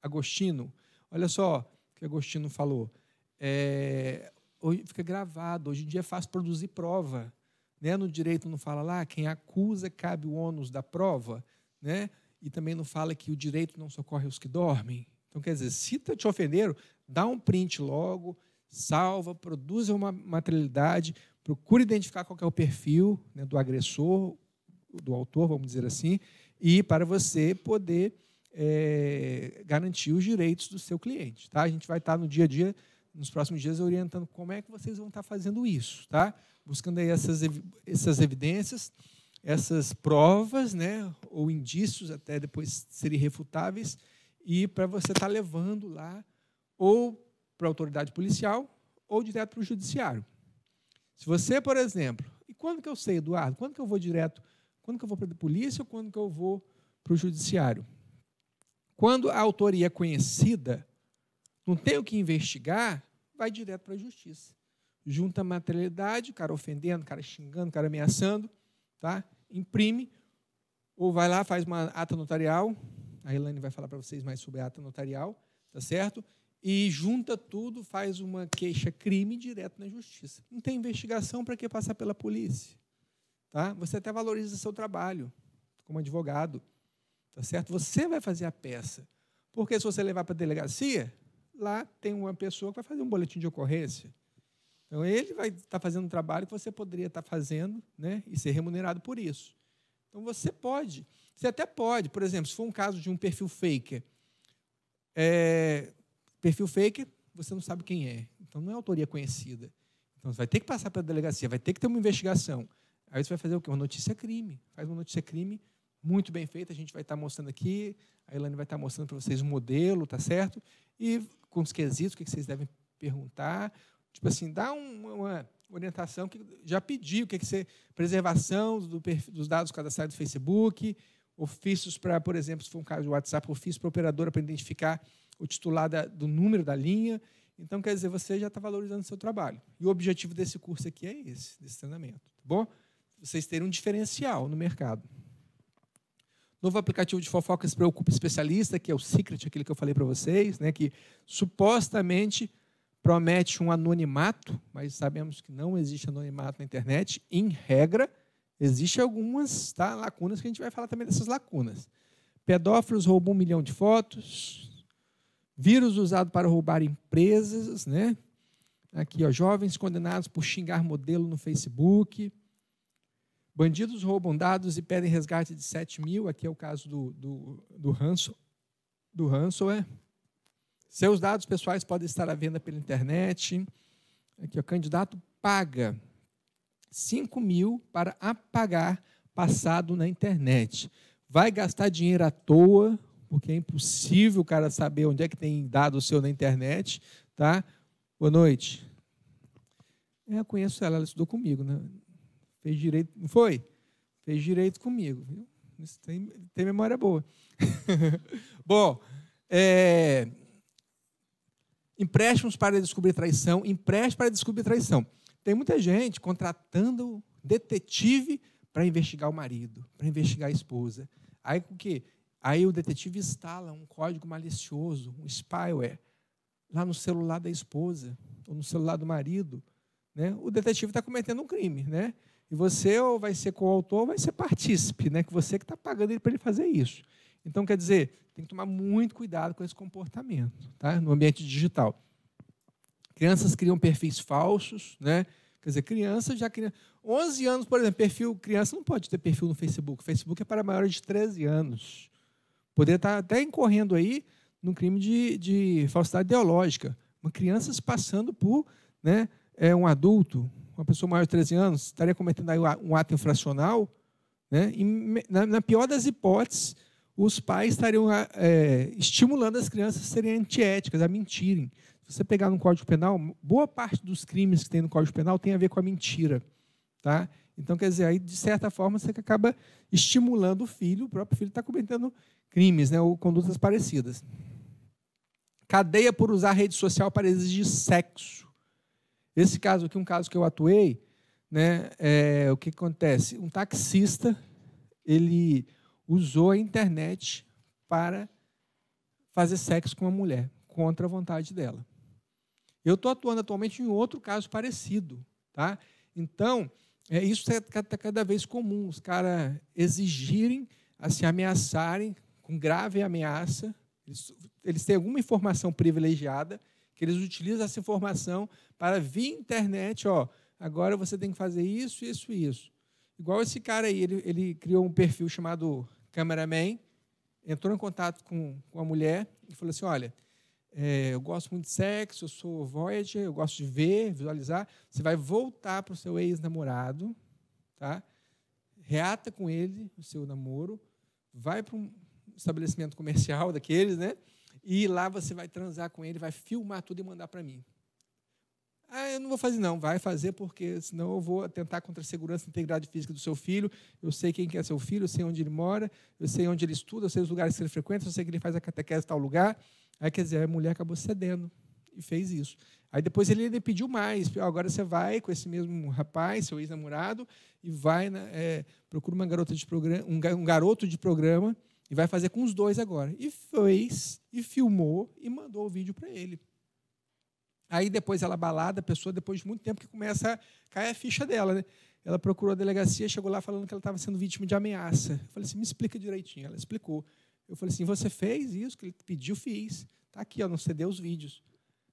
Agostino. Olha só o que Agostino falou. É, hoje fica gravado. Hoje em dia é fácil produzir prova. Né? No direito não fala lá, quem acusa cabe o ônus da prova. Né? E também não fala que o direito não socorre os que dormem. Então, quer dizer, se tá te ofenderam, dá um print logo, salva, produza uma materialidade, procura identificar qual é o perfil né, do agressor, do autor, vamos dizer assim, e para você poder é, garantir os direitos do seu cliente. Tá? A gente vai estar no dia a dia, nos próximos dias, orientando como é que vocês vão estar fazendo isso, tá? buscando aí essas, essas evidências, essas provas, né, ou indícios até depois serem refutáveis, e para você estar levando lá ou para a autoridade policial ou direto para o judiciário. Se você, por exemplo, e quando que eu sei, Eduardo? Quando que eu vou direto? Quando que eu vou para a polícia ou quando que eu vou para o judiciário? Quando a autoria é conhecida, não tem o que investigar, vai direto para a justiça. Junta a materialidade, o cara ofendendo, o cara xingando, o cara ameaçando, tá? imprime, ou vai lá, faz uma ata notarial, a Elane vai falar para vocês mais sobre a ata notarial, tá certo? e junta tudo, faz uma queixa-crime direto na justiça. Não tem investigação para que passar pela polícia. Tá? Você até valoriza seu trabalho como advogado. Tá certo? Você vai fazer a peça. Porque se você levar para a delegacia, lá tem uma pessoa que vai fazer um boletim de ocorrência. Então ele vai estar tá fazendo um trabalho que você poderia estar tá fazendo, né, e ser remunerado por isso. Então você pode, você até pode, por exemplo, se for um caso de um perfil faker, é, Perfil fake, você não sabe quem é. Então não é autoria conhecida. Então você vai ter que passar pela delegacia, vai ter que ter uma investigação. Aí você vai fazer o quê? Uma notícia crime. Faz uma notícia crime muito bem feita, a gente vai estar tá mostrando aqui, a Elane vai estar tá mostrando para vocês o modelo, tá certo? E com os quesitos, o que vocês devem perguntar. Tipo assim, dá uma, orientação que já pedi, o que, é que você. Preservação do, dos dados cadastrados do Facebook, ofícios para, por exemplo, se for um caso de WhatsApp, ofício para a operadora para identificar o titular da, do número da linha. Então, quer dizer, você já está valorizando o seu trabalho. E o objetivo desse curso aqui é esse, desse treinamento. Tá bom? Vocês terem um diferencial no mercado. Novo aplicativo de fofocas preocupa especialista, que é o Secret, aquele que eu falei para vocês, né, que supostamente promete um anonimato, mas sabemos que não existe anonimato na internet. Em regra, existem algumas tá, lacunas que a gente vai falar também dessas lacunas. Pedófilos roubam um milhão de fotos, Vírus usado para roubar empresas, né? Aqui, ó, jovens condenados por xingar modelo no Facebook. Bandidos roubam dados e pedem resgate de 7 mil. Aqui é o caso do, do, do Hanso. Do Hanso, é. Seus dados pessoais podem estar à venda pela internet. Aqui, ó, candidato paga 5 mil para apagar passado na internet. Vai gastar dinheiro à toa porque é impossível o cara saber onde é que tem dado o seu na internet, tá? Boa noite. É, eu conheço ela, ela estudou comigo, né? Fez direito, não foi? Fez direito comigo, viu? Tem, tem, memória boa. Bom, é, empréstimos para descobrir traição, empréstimos para descobrir traição. Tem muita gente contratando detetive para investigar o marido, para investigar a esposa. Aí o que? Aí o detetive instala um código malicioso, um spyware, lá no celular da esposa ou no celular do marido. Né? O detetive está cometendo um crime, né? E você ou vai ser coautor ou vai ser partícipe, né? Que você que está pagando ele para ele fazer isso. Então, quer dizer, tem que tomar muito cuidado com esse comportamento, tá? No ambiente digital. Crianças criam perfis falsos, né? Quer dizer, criança já cria... 11 anos, por exemplo, perfil... Criança não pode ter perfil no Facebook. O Facebook é para maiores de 13 anos. Poderia estar até incorrendo aí num crime de, de falsidade ideológica. Uma criança se passando por né, é, um adulto, uma pessoa maior de 13 anos, estaria cometendo aí um ato infracional. Né? E, na, na pior das hipóteses, os pais estariam é, estimulando as crianças a serem antiéticas, a mentirem. Se você pegar no Código Penal, boa parte dos crimes que tem no Código Penal tem a ver com a mentira. Tá? Então, quer dizer, aí, de certa forma, você acaba estimulando o filho, o próprio filho está cometendo crimes, né, ou condutas parecidas. Cadeia por usar rede social para exigir sexo. Esse caso aqui, é um caso que eu atuei, né, é, o que acontece? Um taxista, ele usou a internet para fazer sexo com uma mulher, contra a vontade dela. Eu estou atuando atualmente em outro caso parecido. Tá? Então, é, isso está é tá cada vez comum, os caras exigirem, assim, ameaçarem com grave ameaça, eles, eles têm alguma informação privilegiada, que eles utilizam essa informação para via internet, ó, agora você tem que fazer isso, isso e isso. Igual esse cara aí, ele, ele criou um perfil chamado Cameraman, entrou em contato com, com a mulher e falou assim, olha, é, eu gosto muito de sexo, eu sou voyager, eu gosto de ver, visualizar. Você vai voltar para o seu ex-namorado, tá? reata com ele o seu namoro, vai para um, estabelecimento comercial daqueles, né? E lá você vai transar com ele, vai filmar tudo e mandar para mim. Ah, eu não vou fazer, não. Vai fazer, porque senão eu vou atentar contra a segurança e integridade física do seu filho. Eu sei quem é seu filho, eu sei onde ele mora, eu sei onde ele estuda, eu sei os lugares que ele frequenta, eu sei que ele faz a catequese em tal lugar. Aí, quer dizer, a mulher acabou cedendo e fez isso. Aí depois ele pediu mais. Agora você vai com esse mesmo rapaz, seu ex-namorado, e vai, é, procura uma garota de programa, um garoto de programa e vai fazer com os dois agora. E fez, e filmou, e mandou o vídeo para ele. Aí depois ela balada, a pessoa, depois de muito tempo, que começa a cair a ficha dela. Né? Ela procurou a delegacia, chegou lá falando que ela estava sendo vítima de ameaça. Eu falei assim, me explica direitinho. Ela explicou. Eu falei assim, você fez isso que ele pediu, fiz. Está aqui, ó, não cedeu os vídeos.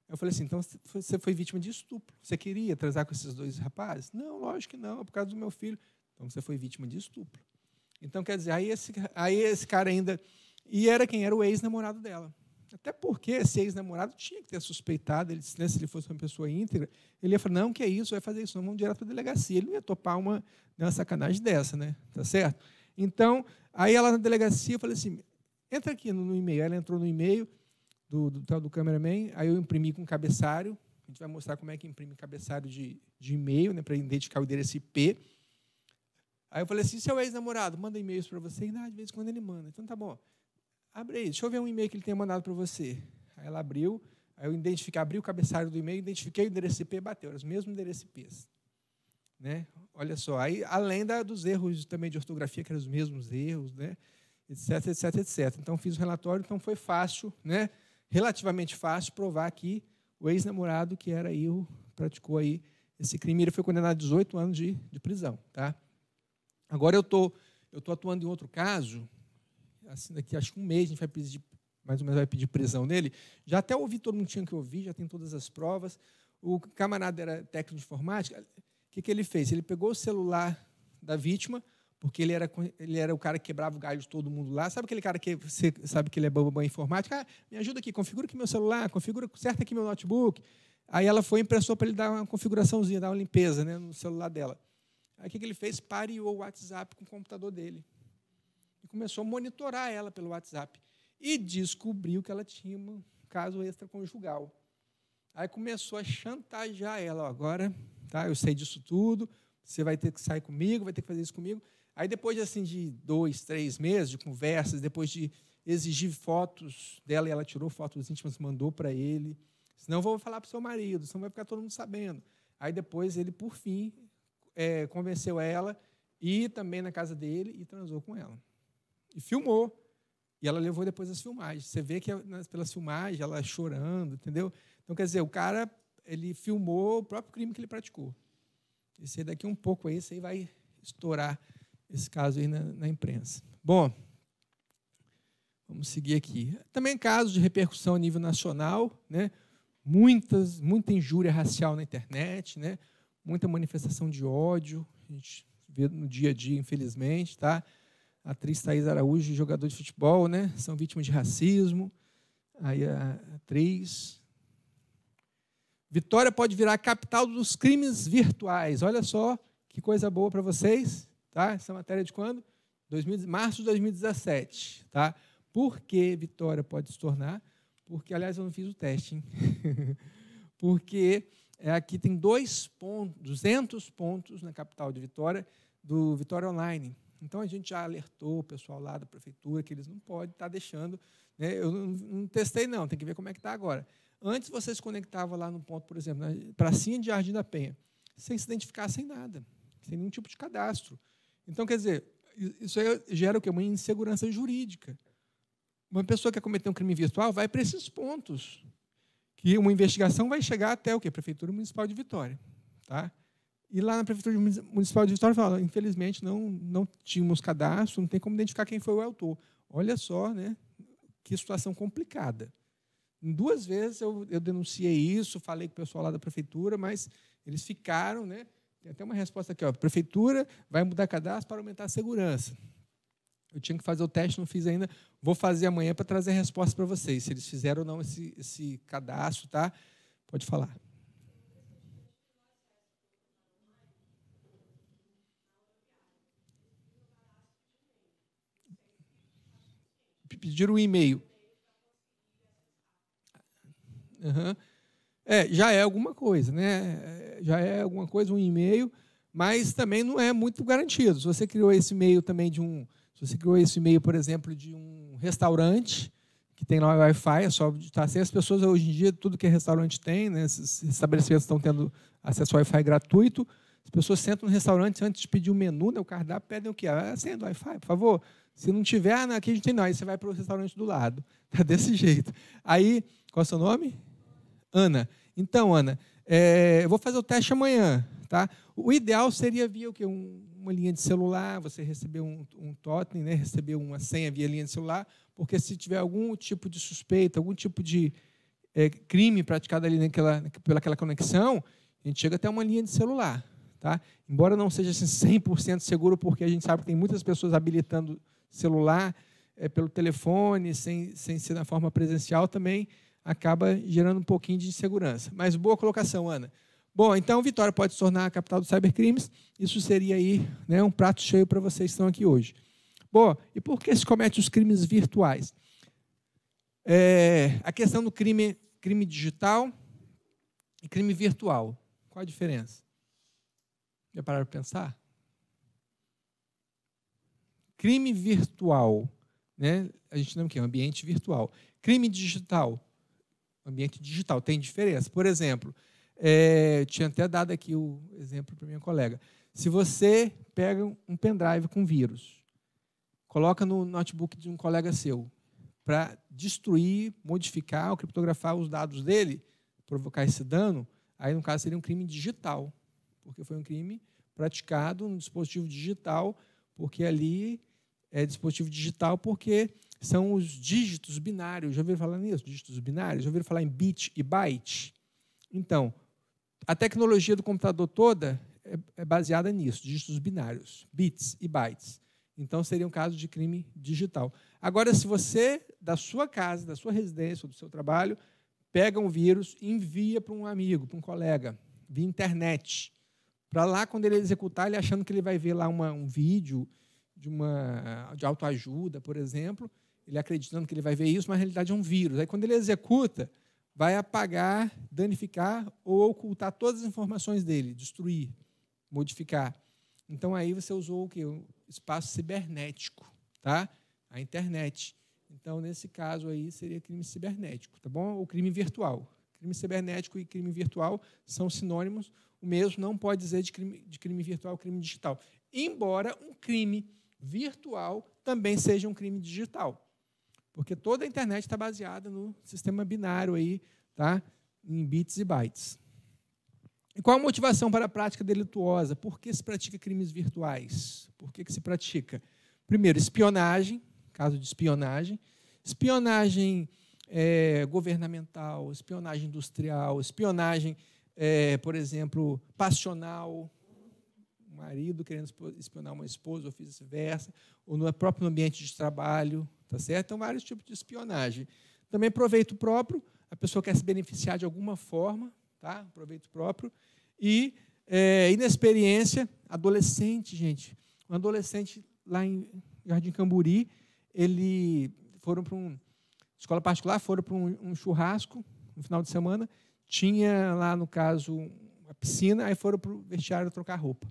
Eu falei assim, então você foi vítima de estupro. Você queria transar com esses dois rapazes? Não, lógico que não, é por causa do meu filho. Então você foi vítima de estupro. Então, quer dizer, aí esse, aí esse cara ainda. E era quem? Era o ex-namorado dela. Até porque esse ex-namorado tinha que ter suspeitado, ele, né, se ele fosse uma pessoa íntegra, ele ia falar, não, que é isso, vai fazer isso, não, vamos direto para a delegacia. Ele não ia topar uma, né, uma sacanagem dessa, né? Tá certo? Então, aí ela na delegacia, eu falei assim, entra aqui no, no e-mail. Ela entrou no e-mail do, do, do, do cameraman, aí eu imprimi com cabeçário, a gente vai mostrar como é que imprime cabeçário de, de e-mail, né, para identificar o endereço IP, Aí eu falei assim: seu ex-namorado manda e-mails para você? E, ah, de vez em quando ele manda. Então tá bom. Abre aí, deixa eu ver um e-mail que ele tenha mandado para você. Aí ela abriu, aí eu identifiquei, abri o cabeçalho do e-mail, identifiquei o endereço IP e bateu. Era os mesmos endereços IPs. Né? Olha só, aí além da, dos erros também de ortografia, que eram os mesmos erros, né? etc, etc, etc. Então fiz o relatório, então foi fácil, né? relativamente fácil provar que o ex-namorado que era aí o praticou aí esse crime, ele foi condenado a 18 anos de, de prisão, tá? Agora eu estou tô atuando em outro caso, assim, daqui acho que um mês a gente vai pedir, mais ou menos vai pedir prisão nele. Já até ouvi todo mundo tinha que ouvir, já tem todas as provas. O camarada era técnico de informática. O que, que ele fez? Ele pegou o celular da vítima, porque ele era, ele era o cara que quebrava o galho de todo mundo lá. Sabe aquele cara que você sabe que ele é bababã informática? Ah, me ajuda aqui, configura aqui meu celular, configura, certa aqui meu notebook. Aí ela foi e emprestou para ele dar uma configuraçãozinha, dar uma limpeza né, no celular dela. Aí o que, ele fez? Pareou o WhatsApp com o computador dele. E começou a monitorar ela pelo WhatsApp. E descobriu que ela tinha um caso extraconjugal. Aí começou a chantagear ela. agora, tá, eu sei disso tudo, você vai ter que sair comigo, vai ter que fazer isso comigo. Aí depois assim, de dois, três meses de conversas, depois de exigir fotos dela, e ela tirou fotos íntimas, mandou para ele. Senão vou falar para o seu marido, senão vai ficar todo mundo sabendo. Aí depois ele, por fim, é, convenceu ela e também na casa dele e transou com ela. E filmou. E ela levou depois as filmagens. Você vê que é, né, pelas filmagens ela chorando, entendeu? Então, quer dizer, o cara ele filmou o próprio crime que ele praticou. Esse aí daqui um pouco aí, aí vai estourar esse caso aí na, na imprensa. Bom, vamos seguir aqui. Também casos de repercussão a nível nacional, né? Muitas, muita injúria racial na internet, né? muita manifestação de ódio, a gente vê no dia a dia, infelizmente, tá? A atriz Thais Araújo, jogador de futebol, né? São vítimas de racismo. Aí a atriz. Vitória pode virar a capital dos crimes virtuais. Olha só que coisa boa para vocês, tá? Essa matéria de quando? 2000, março de 2017, tá? Por que Vitória pode se tornar? Porque, aliás, eu não fiz o teste, hein? Porque é, aqui tem dois pontos, 200 pontos na capital de Vitória, do Vitória Online. Então, a gente já alertou o pessoal lá da prefeitura que eles não podem estar tá deixando. Né? Eu não, não, testei, não, tem que ver como é que está agora. Antes, você se conectava lá no ponto, por exemplo, na pracinha de Jardim da Penha, sem se identificar, sem nada, sem nenhum tipo de cadastro. Então, quer dizer, isso gera o quê? Uma insegurança jurídica. Uma pessoa que cometeu um crime virtual vai para esses pontos que uma investigação vai chegar até o quê? Prefeitura Municipal de Vitória. Tá? E lá na Prefeitura Municipal de Vitória falaram, infelizmente, não, não tínhamos cadastro, não tem como identificar quem foi o autor. Olha só, né? que situação complicada. Duas vezes eu, eu denunciei isso, falei com o pessoal lá da prefeitura, mas eles ficaram, né? Tem até uma resposta aqui, ó, prefeitura vai mudar cadastro para aumentar a segurança. Eu tinha que fazer o teste, não fiz ainda. Vou fazer amanhã para trazer a resposta para vocês, se eles fizeram ou não esse, esse cadastro, tá? Pode falar. Pediram um e-mail. Uhum. É, já é alguma coisa, né? É, já é alguma coisa, um e-mail, mas também não é muito garantido. Se você criou esse e-mail também de um, você criou esse e-mail, por exemplo, de um restaurante que tem lá Wi-Fi, é só digitar assim. As pessoas, hoje em dia, tudo que é restaurante tem, né? esses estabelecimentos estão tendo acesso ao Wi-Fi gratuito. As pessoas sentam no restaurante antes de pedir o menu, né, o cardápio, pedem o quê? Acenda ah, o Wi-Fi, por favor. Se não tiver, né, aqui a gente tem não. Aí você vai para o restaurante do lado. Está desse jeito. Aí, qual é o seu nome? Ana. Então, Ana, é, eu vou fazer o teste amanhã. Tá? O ideal seria via o quê? Um, uma linha de celular, você recebeu um, um totem, né? recebeu uma senha via linha de celular, porque se tiver algum tipo de suspeita, algum tipo de é, crime praticado ali naquela, pelaquela conexão, a gente chega até uma linha de celular. Tá? Embora não seja assim, 100% seguro, porque a gente sabe que tem muitas pessoas habilitando celular é, pelo telefone, sem, sem ser na forma presencial, também acaba gerando um pouquinho de insegurança. Mas boa colocação, Ana. Bom, então Vitória pode se tornar a capital dos cybercrimes. Isso seria aí né, um prato cheio para vocês que estão aqui hoje. Bom, e por que se comete os crimes virtuais? É, a questão do crime, crime digital e crime virtual. Qual a diferença? Já pararam para pensar? Crime virtual, né? A gente não quer um ambiente virtual. Crime digital, ambiente digital tem diferença. Por exemplo, é, tinha até dado aqui o exemplo para minha colega. Se você pega um pendrive com vírus, coloca no notebook de um colega seu para destruir, modificar ou criptografar os dados dele, provocar esse dano, aí no caso seria um crime digital, porque foi um crime praticado no dispositivo digital, porque ali é dispositivo digital porque são os dígitos binários. Já ouviram falar nisso? Dígitos binários? Já ouviram falar em bit e byte? Então, a tecnologia do computador toda é, é baseada nisso, dígitos binários, bits e bytes. Então, seria um caso de crime digital. Agora, se você, da sua casa, da sua residência, do seu trabalho, pega um vírus e envia para um amigo, para um colega, via internet, para lá, quando ele executar, ele achando que ele vai ver lá uma, um vídeo de, uma, de autoajuda, por exemplo, ele acreditando que ele vai ver isso, mas na realidade é um vírus. Aí, quando ele executa, vai apagar, danificar ou ocultar todas as informações dele, destruir, modificar. Então aí você usou o que? O espaço cibernético, tá? A internet. Então nesse caso aí seria crime cibernético, tá bom? Ou crime virtual. Crime cibernético e crime virtual são sinônimos. O mesmo não pode dizer de crime, de crime virtual, crime digital. Embora um crime virtual também seja um crime digital. Porque toda a internet está baseada no sistema binário aí, tá? em bits e bytes. E qual a motivação para a prática delituosa? Por que se pratica crimes virtuais? Por que, que se pratica? Primeiro, espionagem, caso de espionagem, espionagem é, governamental, espionagem industrial, espionagem, é, por exemplo, passional, marido querendo espionar uma esposa, ou vice-versa, ou no próprio ambiente de trabalho, tá certo? Então, vários tipos de espionagem. Também proveito próprio, a pessoa quer se beneficiar de alguma forma, tá? proveito próprio. E é, inexperiência, adolescente, gente. Um adolescente lá em Jardim Camburi, ele foram para uma escola particular, foram para um, um churrasco no final de semana, tinha lá, no caso, uma piscina, aí foram para o vestiário trocar roupa.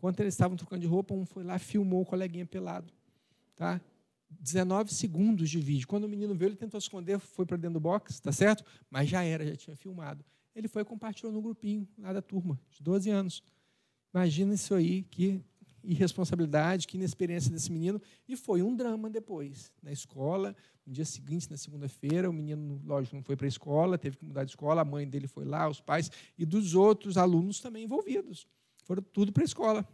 Enquanto eles estavam trocando de roupa, um foi lá filmou o coleguinha pelado. Tá? 19 segundos de vídeo. Quando o menino veio, ele tentou esconder, foi para dentro do box, tá certo? Mas já era, já tinha filmado. Ele foi e compartilhou no grupinho lá da turma, de 12 anos. Imagina isso aí, que irresponsabilidade, que inexperiência desse menino. E foi um drama depois, na escola. No dia seguinte, na segunda-feira, o menino, lógico, não foi para a escola, teve que mudar de escola, a mãe dele foi lá, os pais, e dos outros alunos também envolvidos. Foram tudo para a escola.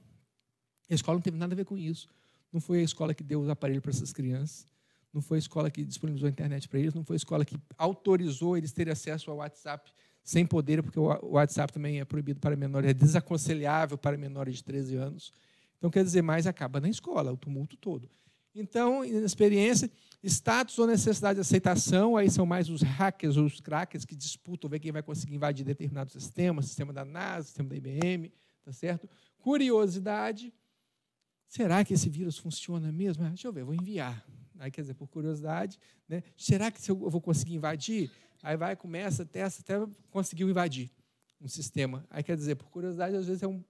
A escola não teve nada a ver com isso. Não foi a escola que deu os aparelhos para essas crianças. Não foi a escola que disponibilizou a internet para eles. Não foi a escola que autorizou eles terem acesso ao WhatsApp sem poder, porque o WhatsApp também é proibido para menores, é desaconselhável para menores de 13 anos. Então, quer dizer, mais acaba na escola, o tumulto todo. Então, inexperiência, status ou necessidade de aceitação, aí são mais os hackers, ou os crackers que disputam ver quem vai conseguir invadir determinados sistemas, sistema da NASA, sistema da IBM, tá certo? Curiosidade. Será que esse vírus funciona mesmo? Ah, deixa eu ver, vou enviar. Aí, quer dizer, por curiosidade, né? será que eu vou conseguir invadir? Aí vai, começa, testa, até conseguiu invadir um sistema. Aí, quer dizer, por curiosidade, às vezes é um.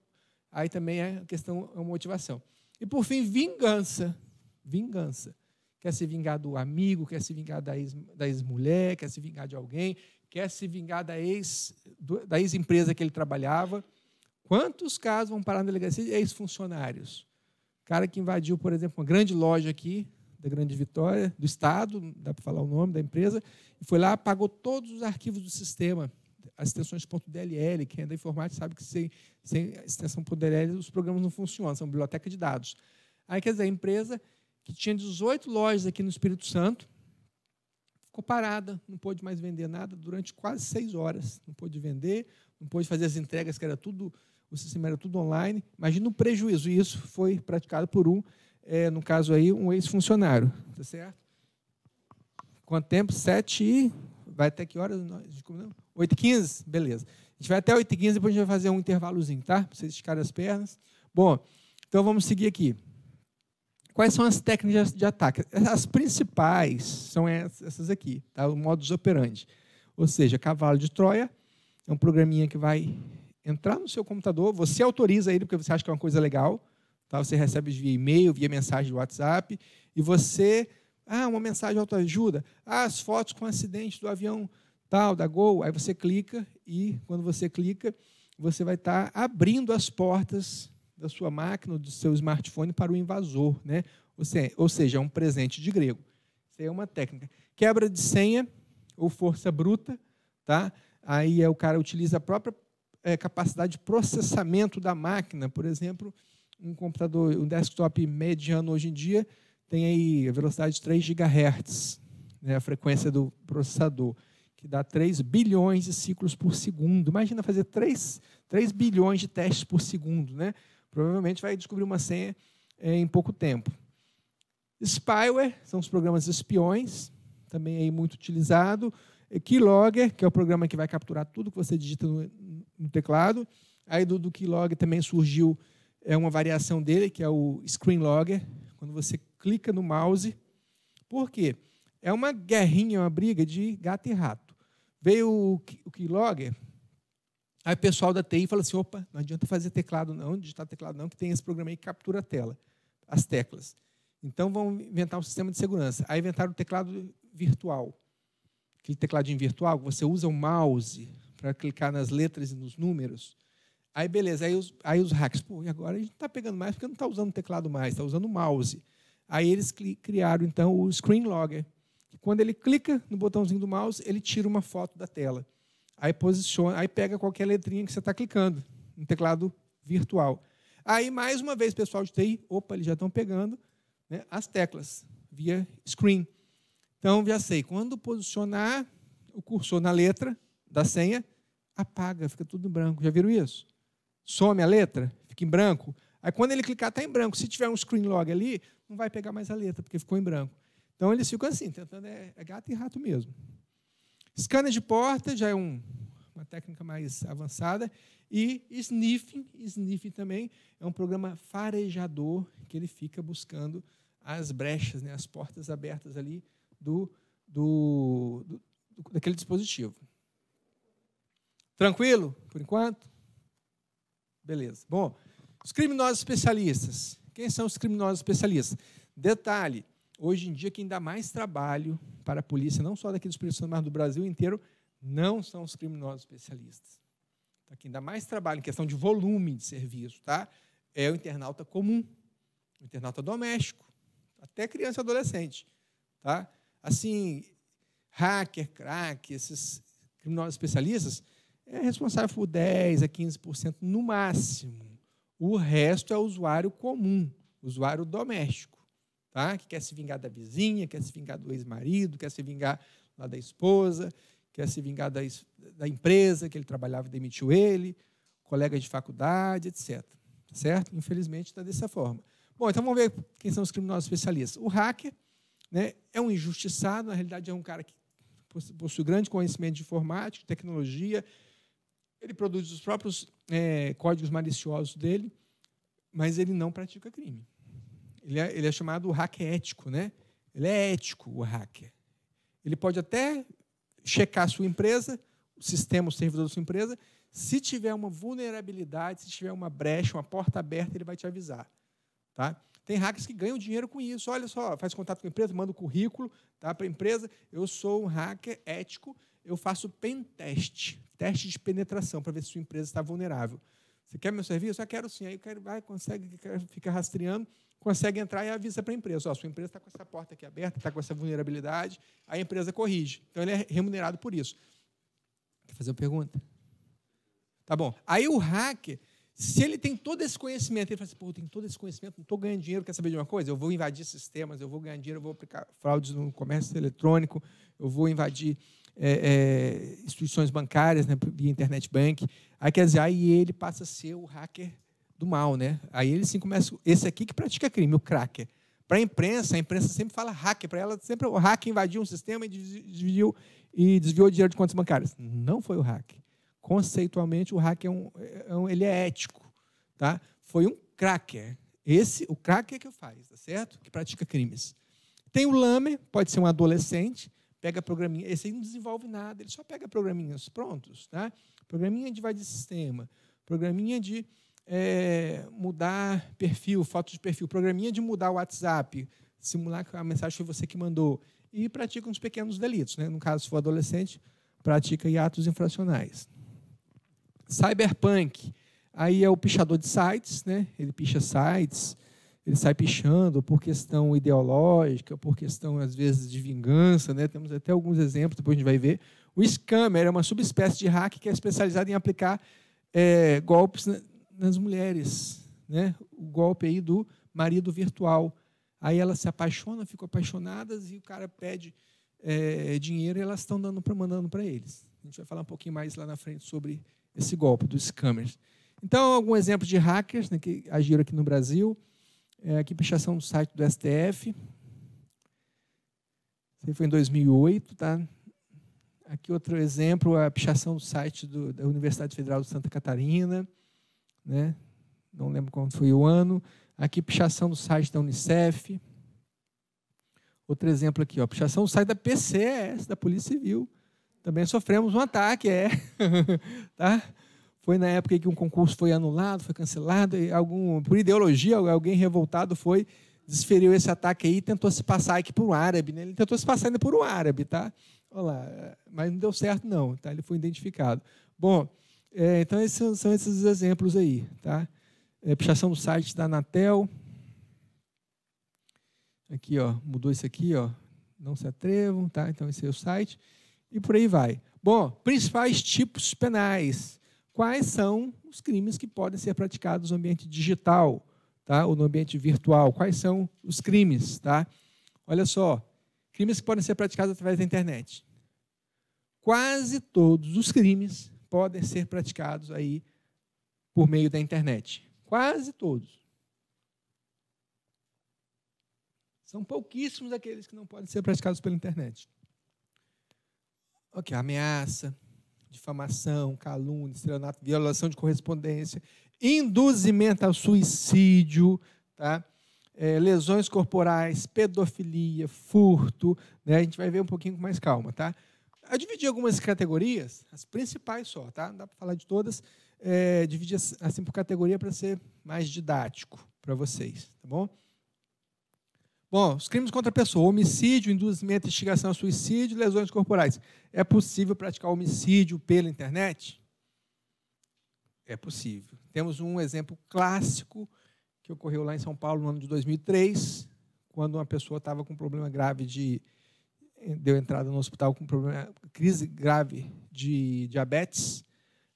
Aí também é questão, é uma motivação. E por fim, vingança. Vingança. Quer se vingar do amigo, quer se vingar da ex-mulher, quer se vingar de alguém, quer se vingar da ex-empresa da ex que ele trabalhava Quantos casos vão parar na delegacia de ex-funcionários? Cara que invadiu, por exemplo, uma grande loja aqui, da Grande Vitória, do Estado, dá para falar o nome da empresa, e foi lá, apagou todos os arquivos do sistema, as extensões.dll, quem é da informática sabe que sem, sem extensão.dll os programas não funcionam, são biblioteca de dados. Aí, quer dizer, a empresa que tinha 18 lojas aqui no Espírito Santo, ficou parada, não pôde mais vender nada durante quase seis horas. Não pôde vender, não pôde fazer as entregas, que era tudo o sistema era tudo online. Imagina o um prejuízo. E isso foi praticado por um, é, no caso aí, um ex-funcionário. Tá certo? Quanto tempo? Sete e... Vai até que horas? Oito e quinze? Beleza. A gente vai até e quinze e depois a gente vai fazer um intervalozinho, tá? Para vocês esticarem as pernas. Bom, então vamos seguir aqui. Quais são as técnicas de ataque? As principais são essas aqui, tá? o modus operandi. Ou seja, cavalo de Troia é um programinha que vai entrar no seu computador, você autoriza ele porque você acha que é uma coisa legal, tá? Você recebe via e-mail, via mensagem do WhatsApp, e você, ah, uma mensagem de autoajuda, ah, as fotos com acidente do avião tal, da Gol, aí você clica e quando você clica, você vai estar tá abrindo as portas da sua máquina, do seu smartphone para o invasor, né? Ou seja, é um presente de grego. Isso é uma técnica. Quebra de senha ou força bruta, tá? Aí é, o cara utiliza a própria é, capacidade de processamento da máquina. Por exemplo, um computador, um desktop mediano hoje em dia tem aí a velocidade de 3 GHz, né, a frequência do processador, que dá 3 bilhões de ciclos por segundo. Imagina fazer 3, 3 bilhões de testes por segundo. Né? Provavelmente vai descobrir uma senha é, em pouco tempo. Spyware são os programas espiões, também aí muito utilizado. Keylogger, que é o programa que vai capturar tudo que você digita no, no teclado. Aí do, do Keylogger também surgiu é uma variação dele, que é o Screenlogger, quando você clica no mouse. Por quê? É uma guerrinha, uma briga de gato e rato. Veio o, o Keylogger, aí o pessoal da TI fala assim, opa, não adianta fazer teclado não, digitar teclado não, que tem esse programa aí que captura a tela, as teclas. Então, vão inventar um sistema de segurança. Aí inventaram o teclado virtual aquele tecladinho virtual, você usa o mouse para clicar nas letras e nos números. Aí, beleza, aí os, aí os hacks, pô, e agora a gente não está pegando mais porque não está usando teclado mais, está usando mouse. Aí eles criaram, então, o Screen Logger. quando ele clica no botãozinho do mouse, ele tira uma foto da tela. Aí posiciona, aí pega qualquer letrinha que você está clicando no teclado virtual. Aí, mais uma vez, pessoal de TI, opa, eles já estão pegando né, as teclas via screen. Então, já sei, quando posicionar o cursor na letra da senha, apaga, fica tudo em branco. Já viram isso? Some a letra, fica em branco. Aí, quando ele clicar, está em branco. Se tiver um screen log ali, não vai pegar mais a letra, porque ficou em branco. Então, eles ficam assim, tentando. É, é, gato e rato mesmo. Scanner de porta já é um, uma técnica mais avançada. E sniffing, sniffing também é um programa farejador que ele fica buscando as brechas, né, as portas abertas ali do, do, do daquele dispositivo. Tranquilo, por enquanto? Beleza. Bom, os criminosos especialistas. Quem são os criminosos especialistas? Detalhe, hoje em dia quem dá mais trabalho para a polícia, não só daqui do Espírito Santo, mas do Brasil inteiro, não são os criminosos especialistas. Então, quem dá mais trabalho em questão de volume de serviço tá? é o internauta comum, o internauta doméstico, até criança e adolescente. Tá? assim, hacker, crack, esses criminosos especialistas, é responsável por 10% a 15% no máximo. O resto é usuário comum, usuário doméstico, tá? que quer se vingar da vizinha, quer se vingar do ex-marido, quer se vingar lá da esposa, quer se vingar da, da empresa que ele trabalhava e demitiu ele, colega de faculdade, etc. Tá certo? Infelizmente, está dessa forma. Bom, então vamos ver quem são os criminosos especialistas. O hacker né, é um injustiçado, na realidade é um cara que possui grande conhecimento de informática, de tecnologia, ele produz os próprios é, códigos maliciosos dele, mas ele não pratica crime. Ele é, ele é chamado hacker ético, né? Ele é ético, o hacker. Ele pode até checar a sua empresa, o sistema, o servidor da sua empresa, se tiver uma vulnerabilidade, se tiver uma brecha, uma porta aberta, ele vai te avisar. Tá? Tem hackers que ganham dinheiro com isso. Olha só, faz contato com a empresa, manda o um currículo tá, para a empresa. Eu sou um hacker ético, eu faço pen test, teste de penetração para ver se sua empresa está vulnerável. Você quer meu serviço? Eu ah, quero sim. Aí vai, consegue, fica rastreando, consegue entrar e avisa para a empresa. Ó, sua empresa está com essa porta aqui aberta, está com essa vulnerabilidade. A empresa corrige. Então, ele é remunerado por isso. Quer fazer uma pergunta? Tá bom. Aí o hacker se ele tem todo esse conhecimento, ele fala assim: pô, todo esse conhecimento, não estou ganhando dinheiro, quer saber de uma coisa? Eu vou invadir sistemas, eu vou ganhar dinheiro, eu vou aplicar fraudes no comércio eletrônico, eu vou invadir é, é, instituições bancárias né, via internet bank. Aí quer dizer, aí ele passa a ser o hacker do mal, né? Aí ele sim começa. Esse aqui que pratica crime, o cracker. Para a imprensa, a imprensa sempre fala hacker. Para ela, sempre o hacker invadiu um sistema e desviou, e desviou dinheiro de contas bancárias. Não foi o hacker conceitualmente, o hacker é um, é um, ele é ético. Tá? Foi um cracker. Esse, o cracker que faz, tá certo? Que pratica crimes. Tem o lame, pode ser um adolescente, pega programinha. Esse aí não desenvolve nada, ele só pega programinhas prontos. Tá? Programinha de vai de sistema, programinha de é, mudar perfil, foto de perfil, programinha de mudar o WhatsApp, simular que a mensagem foi você que mandou. E pratica uns pequenos delitos. Né? No caso, se for adolescente, pratica atos infracionais. Cyberpunk. Aí é o pichador de sites, né? Ele picha sites, ele sai pichando por questão ideológica, por questão, às vezes, de vingança, né? Temos até alguns exemplos, depois a gente vai ver. O scammer é uma subespécie de hack que é especializado em aplicar é, golpes nas mulheres, né? O golpe aí do marido virtual. Aí elas se apaixonam, ficam apaixonadas e o cara pede é, dinheiro e elas estão dando, mandando para eles. A gente vai falar um pouquinho mais lá na frente sobre esse golpe dos scammers. Então, alguns exemplos de hackers né, que agiram aqui no Brasil. É, aqui, pichação do site do STF. Isso foi em 2008. Tá? Aqui, outro exemplo, a pichação do site do, da Universidade Federal de Santa Catarina. Né? Não lembro quando foi o ano. Aqui, pichação do site da Unicef. Outro exemplo aqui, ó, pichação do site da PCS, da Polícia Civil também sofremos um ataque, é. tá? Foi na época que um concurso foi anulado, foi cancelado, e algum, por ideologia, alguém revoltado foi, desferiu esse ataque aí e tentou se passar aqui por um árabe. Né? Ele tentou se passar ainda por um árabe, tá? Olha lá, mas não deu certo, não, tá? Ele foi identificado. Bom, é, então esses são esses exemplos aí, tá? É, pichação do site da Anatel. Aqui, ó, mudou isso aqui, ó. Não se atrevam, tá? Então esse é o site e por aí vai. Bom, principais tipos penais. Quais são os crimes que podem ser praticados no ambiente digital, tá? Ou no ambiente virtual? Quais são os crimes, tá? Olha só, crimes que podem ser praticados através da internet. Quase todos os crimes podem ser praticados aí por meio da internet. Quase todos. São pouquíssimos aqueles que não podem ser praticados pela internet. Ok, ameaça, difamação, calúnia, estelionato, violação de correspondência, induzimento ao suicídio, tá? É, lesões corporais, pedofilia, furto, né? A gente vai ver um pouquinho com mais calma, tá? Eu dividi algumas categorias, as principais só, tá? Não dá para falar de todas. É, dividi assim por categoria para ser mais didático para vocês, tá bom? Bom, os crimes contra a pessoa, homicídio, induzimento, instigação a suicídio, lesões corporais. É possível praticar homicídio pela internet? É possível. Temos um exemplo clássico que ocorreu lá em São Paulo no ano de 2003, quando uma pessoa estava com um problema grave de eh, deu entrada no hospital com problema, crise grave de diabetes.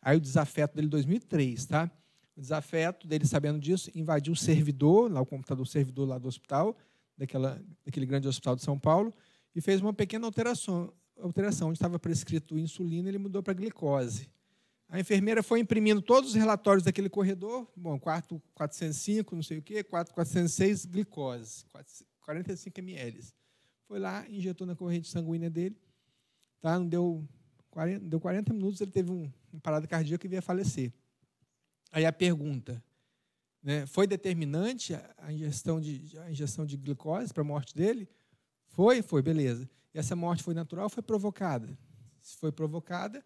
Aí o desafeto dele 2003, tá? O desafeto dele sabendo disso invadiu o servidor, lá o computador servidor lá do hospital daquela, daquele grande hospital de São Paulo e fez uma pequena alteração, alteração onde estava prescrito insulina, ele mudou para glicose. A enfermeira foi imprimindo todos os relatórios daquele corredor, bom, quarto 405, não sei o quê, 4406 406, glicose, 45 ml. Foi lá, injetou na corrente sanguínea dele, tá? não deu 40, deu 40 minutos, ele teve um, uma parada cardíaca e veio a falecer. Aí a pergunta, né? Foi determinante a ingestão de, a ingestão de glicose para a morte dele? Foi? Foi, beleza. E essa morte foi natural ou foi provocada? Se foi provocada,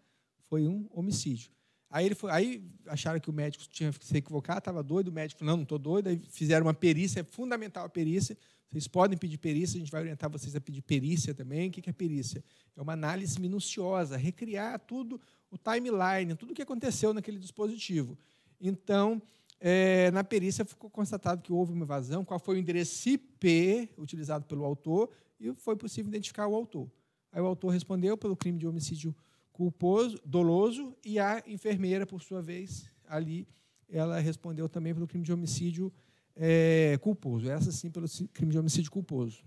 foi um homicídio. Aí, ele foi, aí acharam que o médico tinha que se equivocar, estava doido, o médico falou, não, não estou doido. Aí fizeram uma perícia, é fundamental a perícia. Vocês podem pedir perícia, a gente vai orientar vocês a pedir perícia também. O que é perícia? É uma análise minuciosa, recriar tudo, o timeline, tudo o que aconteceu naquele dispositivo. Então, é, na perícia ficou constatado que houve uma evasão, qual foi o endereço IP utilizado pelo autor e foi possível identificar o autor. Aí o autor respondeu pelo crime de homicídio culposo, doloso, e a enfermeira, por sua vez, ali, ela respondeu também pelo crime de homicídio é, culposo. Essa sim pelo crime de homicídio culposo.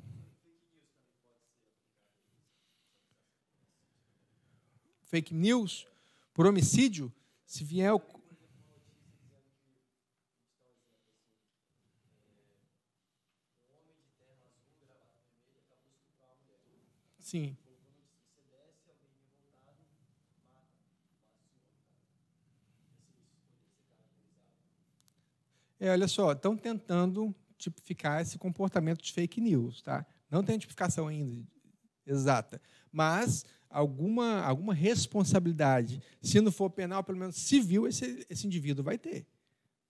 Fake news por homicídio, se vier o Sim. É, olha só, estão tentando tipificar esse comportamento de fake news, tá? Não tem tipificação ainda exata, mas alguma, alguma responsabilidade, se não for penal, pelo menos civil, esse, esse indivíduo vai ter,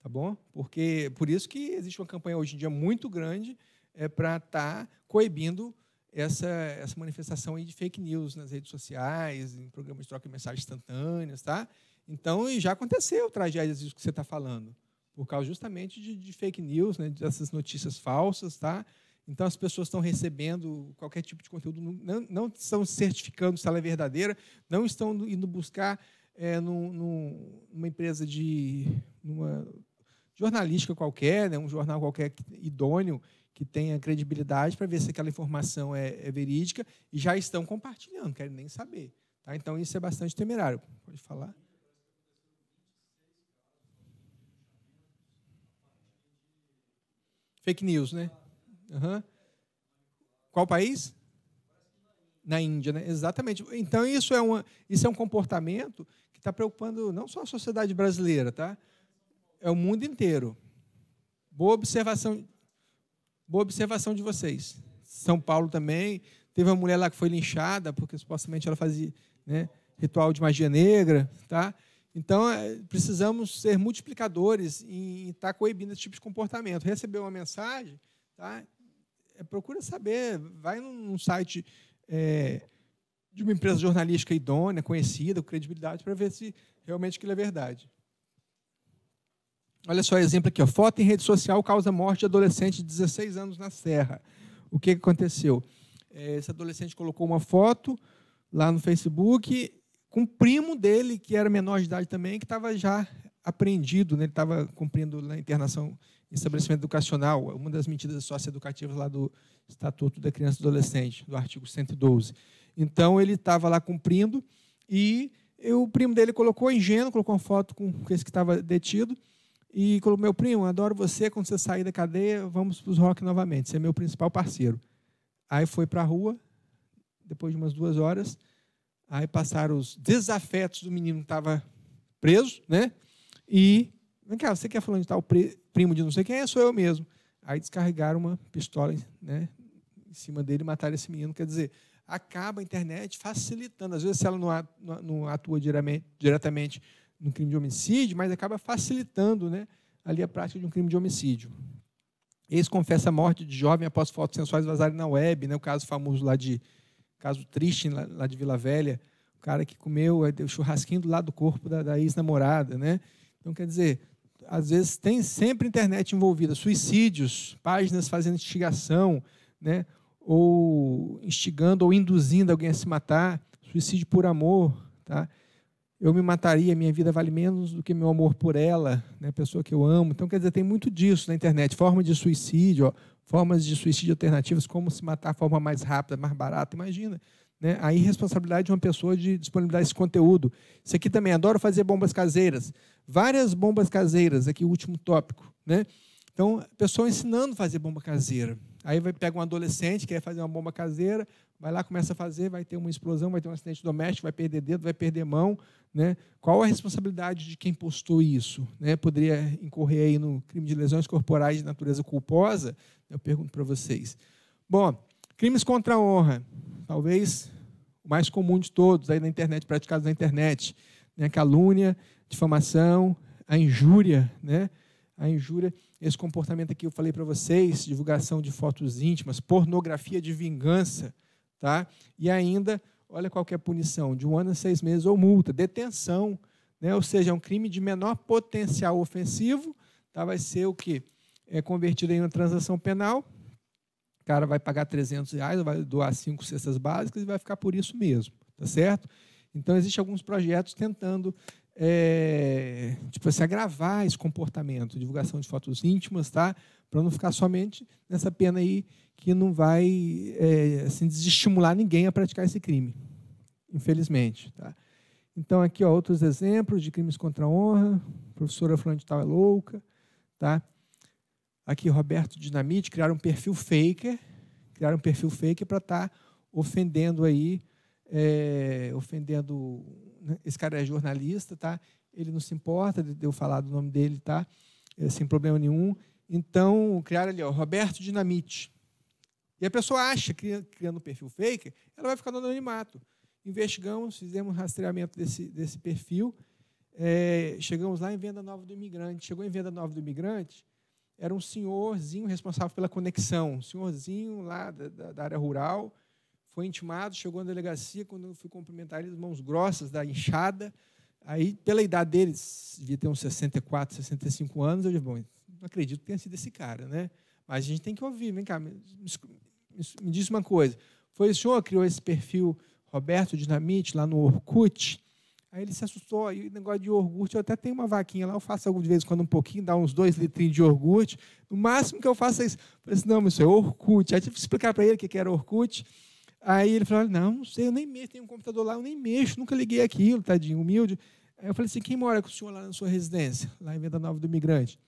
tá bom? Porque por isso que existe uma campanha hoje em dia muito grande é, para estar tá coibindo essa, essa manifestação aí de fake news nas redes sociais, em programas de troca de mensagens instantâneas, tá? Então, e já aconteceu tragédias disso que você está falando, por causa justamente de, de, fake news, né, dessas notícias falsas, tá? Então, as pessoas estão recebendo qualquer tipo de conteúdo, não, não estão certificando se ela é verdadeira, não estão indo buscar é, eh, no numa empresa de numa jornalística qualquer, né, um jornal qualquer idôneo que tenha credibilidade para ver se aquela informação é, é, verídica e já estão compartilhando, querem nem saber. Tá? Então, isso é bastante temerário. Pode falar? Fake news, né? Uhum. Qual país? Na Índia, né? Exatamente. Então, isso é, uma, isso é um comportamento que está preocupando não só a sociedade brasileira, tá? É o mundo inteiro. Boa observação boa observação de vocês. São Paulo também teve uma mulher lá que foi linchada porque supostamente ela fazia né, ritual de magia negra, tá? Então é, precisamos ser multiplicadores em estar tá coibindo esse tipo de comportamento. Recebeu uma mensagem, tá? É, procura saber, vai num site é, de uma empresa jornalística idônea, conhecida, com credibilidade, para ver se realmente aquilo é verdade. Olha só o exemplo aqui. Ó. Foto em rede social causa morte de adolescente de 16 anos na Serra. O que aconteceu? É, esse adolescente colocou uma foto lá no Facebook com o primo dele, que era menor de idade também, que estava já apreendido, né? ele estava cumprindo na internação em estabelecimento educacional, uma das medidas socioeducativas lá do Estatuto da Criança e Adolescente, do artigo 112. Então, ele estava lá cumprindo e o primo dele colocou ingênuo, colocou uma foto com esse que estava detido, e falou, meu primo, adoro você, quando você sair da cadeia, vamos para os rock novamente, você é meu principal parceiro. Aí foi para a rua, depois de umas duas horas, aí passaram os desafetos do menino que estava preso, né? E, vem cá, você quer é falar de tal primo de não sei quem é? Sou eu mesmo. Aí descarregaram uma pistola né, em cima dele e mataram esse menino. Quer dizer, acaba a internet facilitando. Às vezes, se ela não atua diretamente no crime de homicídio, mas acaba facilitando né, ali a prática de um crime de homicídio. Ex confessa a morte de jovem após fotos sensuais vazarem na web, né, o caso famoso lá de caso triste lá, de Vila Velha, o cara que comeu o churrasquinho do lado do corpo da, da ex-namorada, né? Então quer dizer, às vezes tem sempre internet envolvida, suicídios, páginas fazendo instigação, né? Ou instigando ou induzindo alguém a se matar, suicídio por amor, tá? eu me mataria, minha vida vale menos do que meu amor por ela, né, pessoa que eu amo. Então, quer dizer, tem muito disso na internet, forma de suicídio, ó, formas de suicídio alternativas, como se matar de forma mais rápida, mais barata, imagina. Né? A irresponsabilidade de uma pessoa de disponibilizar esse conteúdo. Isso aqui também, adoro fazer bombas caseiras. Várias bombas caseiras, aqui o último tópico. Né? Então, a pessoa ensinando a fazer bomba caseira. Aí vai, pega um adolescente, que quer fazer uma bomba caseira, vai lá, começa a fazer, vai ter uma explosão, vai ter um acidente doméstico, vai perder dedo, vai perder mão, né? Qual a responsabilidade de quem postou isso? Né? Poderia incorrer aí no crime de lesões corporais de natureza culposa? Eu pergunto para vocês. Bom, crimes contra a honra, talvez o mais comum de todos aí na internet, praticados na internet, né? Calúnia, difamação, a injúria, né? A injúria, esse comportamento aqui eu falei para vocês, divulgação de fotos íntimas, pornografia de vingança, tá? E ainda olha qual é a punição, de um ano a seis meses ou multa, detenção, né? ou seja, é um crime de menor potencial ofensivo, tá? vai ser o que É convertido em uma transação penal, o cara vai pagar 300 reais, vai doar cinco cestas básicas e vai ficar por isso mesmo, tá certo? Então, existem alguns projetos tentando é, tipo assim, agravar esse comportamento, divulgação de fotos íntimas, tá? para não ficar somente nessa pena aí que não vai é, assim, desestimular ninguém a praticar esse crime, infelizmente. Tá? Então, aqui, ó, outros exemplos de crimes contra a honra. A professora Fulano de Tal é louca. Tá? Aqui, Roberto Dinamite, criaram um perfil faker, criaram um perfil faker para estar tá ofendendo aí, é, ofendendo... Né? Esse cara é jornalista, tá? ele não se importa de eu falar do nome dele, tá? É, sem problema nenhum. Então, criaram ali, ó, Roberto Dinamite. E a pessoa acha, criando um perfil fake, ela vai ficar no anonimato. Investigamos, fizemos um rastreamento desse, desse perfil, é, chegamos lá em Venda Nova do Imigrante. Chegou em Venda Nova do Imigrante, era um senhorzinho responsável pela conexão, um senhorzinho lá da, da, da área rural, foi intimado, chegou na delegacia, quando eu fui cumprimentar ele, mãos grossas da inchada. aí, pela idade dele, devia ter uns 64, 65 anos, eu disse, bom, não acredito que tenha sido esse cara, né? Mas a gente tem que ouvir, vem cá, me disse uma coisa. Foi o senhor que criou esse perfil Roberto Dinamite lá no Orkut? Aí ele se assustou, e o negócio de iogurte, eu até tenho uma vaquinha lá, eu faço de vez em quando um pouquinho, dá uns dois litrinhos de iogurte. No máximo que eu faço é isso. Eu falei assim, não, isso senhor, é Orkut. Aí tive que explicar para ele o que era Orkut. Aí ele falou, não, não sei, eu nem mexo, tem um computador lá, eu nem mexo, nunca liguei aquilo, tadinho, humilde. Aí eu falei assim, quem mora com o senhor lá na sua residência? Lá em Venda Nova do Imigrante.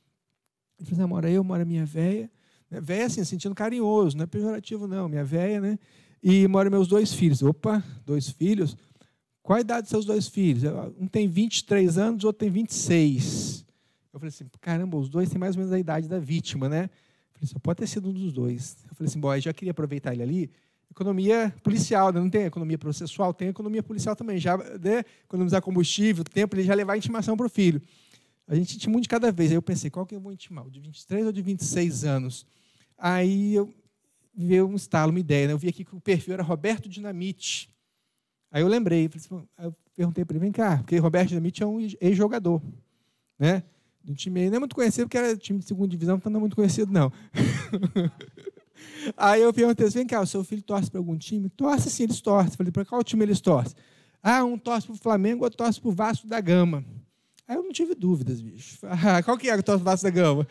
Ele falou assim, ah, mora eu, mora minha velha né? Véia, assim, sentindo carinhoso, não é pejorativo, não, minha véia, né? E moram meus dois filhos. Opa, dois filhos. Qual a idade dos seus dois filhos? Um tem 23 anos, o outro tem 26. Eu falei assim, caramba, os dois têm mais ou menos a idade da vítima, né? Eu falei, só pode ter sido um dos dois. Eu falei assim, bom, já queria aproveitar ele ali. Economia policial, né? não tem economia processual, tem economia policial também. Já né? economizar combustível, tempo, ele já levar a intimação para o filho. A gente intima um de cada vez. Aí eu pensei, qual que eu vou intimar? O de 23 ou de 26 anos? Aí eu veio um estalo, uma ideia. Né? Eu vi aqui que o perfil era Roberto Dinamite. Aí eu lembrei, assim, eu perguntei para ele, vem cá, porque Roberto Dinamite é um ex-jogador, né? Do time não é muito conhecido, porque era time de segunda divisão, então não é muito conhecido, não. Aí eu perguntei assim, vem cá, o seu filho torce para algum time? Torce sim, eles torcem. Falei, para qual time eles torcem? Ah, um torce para o Flamengo, outro torce para o Vasco da Gama. Aí eu não tive dúvidas, bicho. Ah, qual que é o torce para o Vasco da Gama?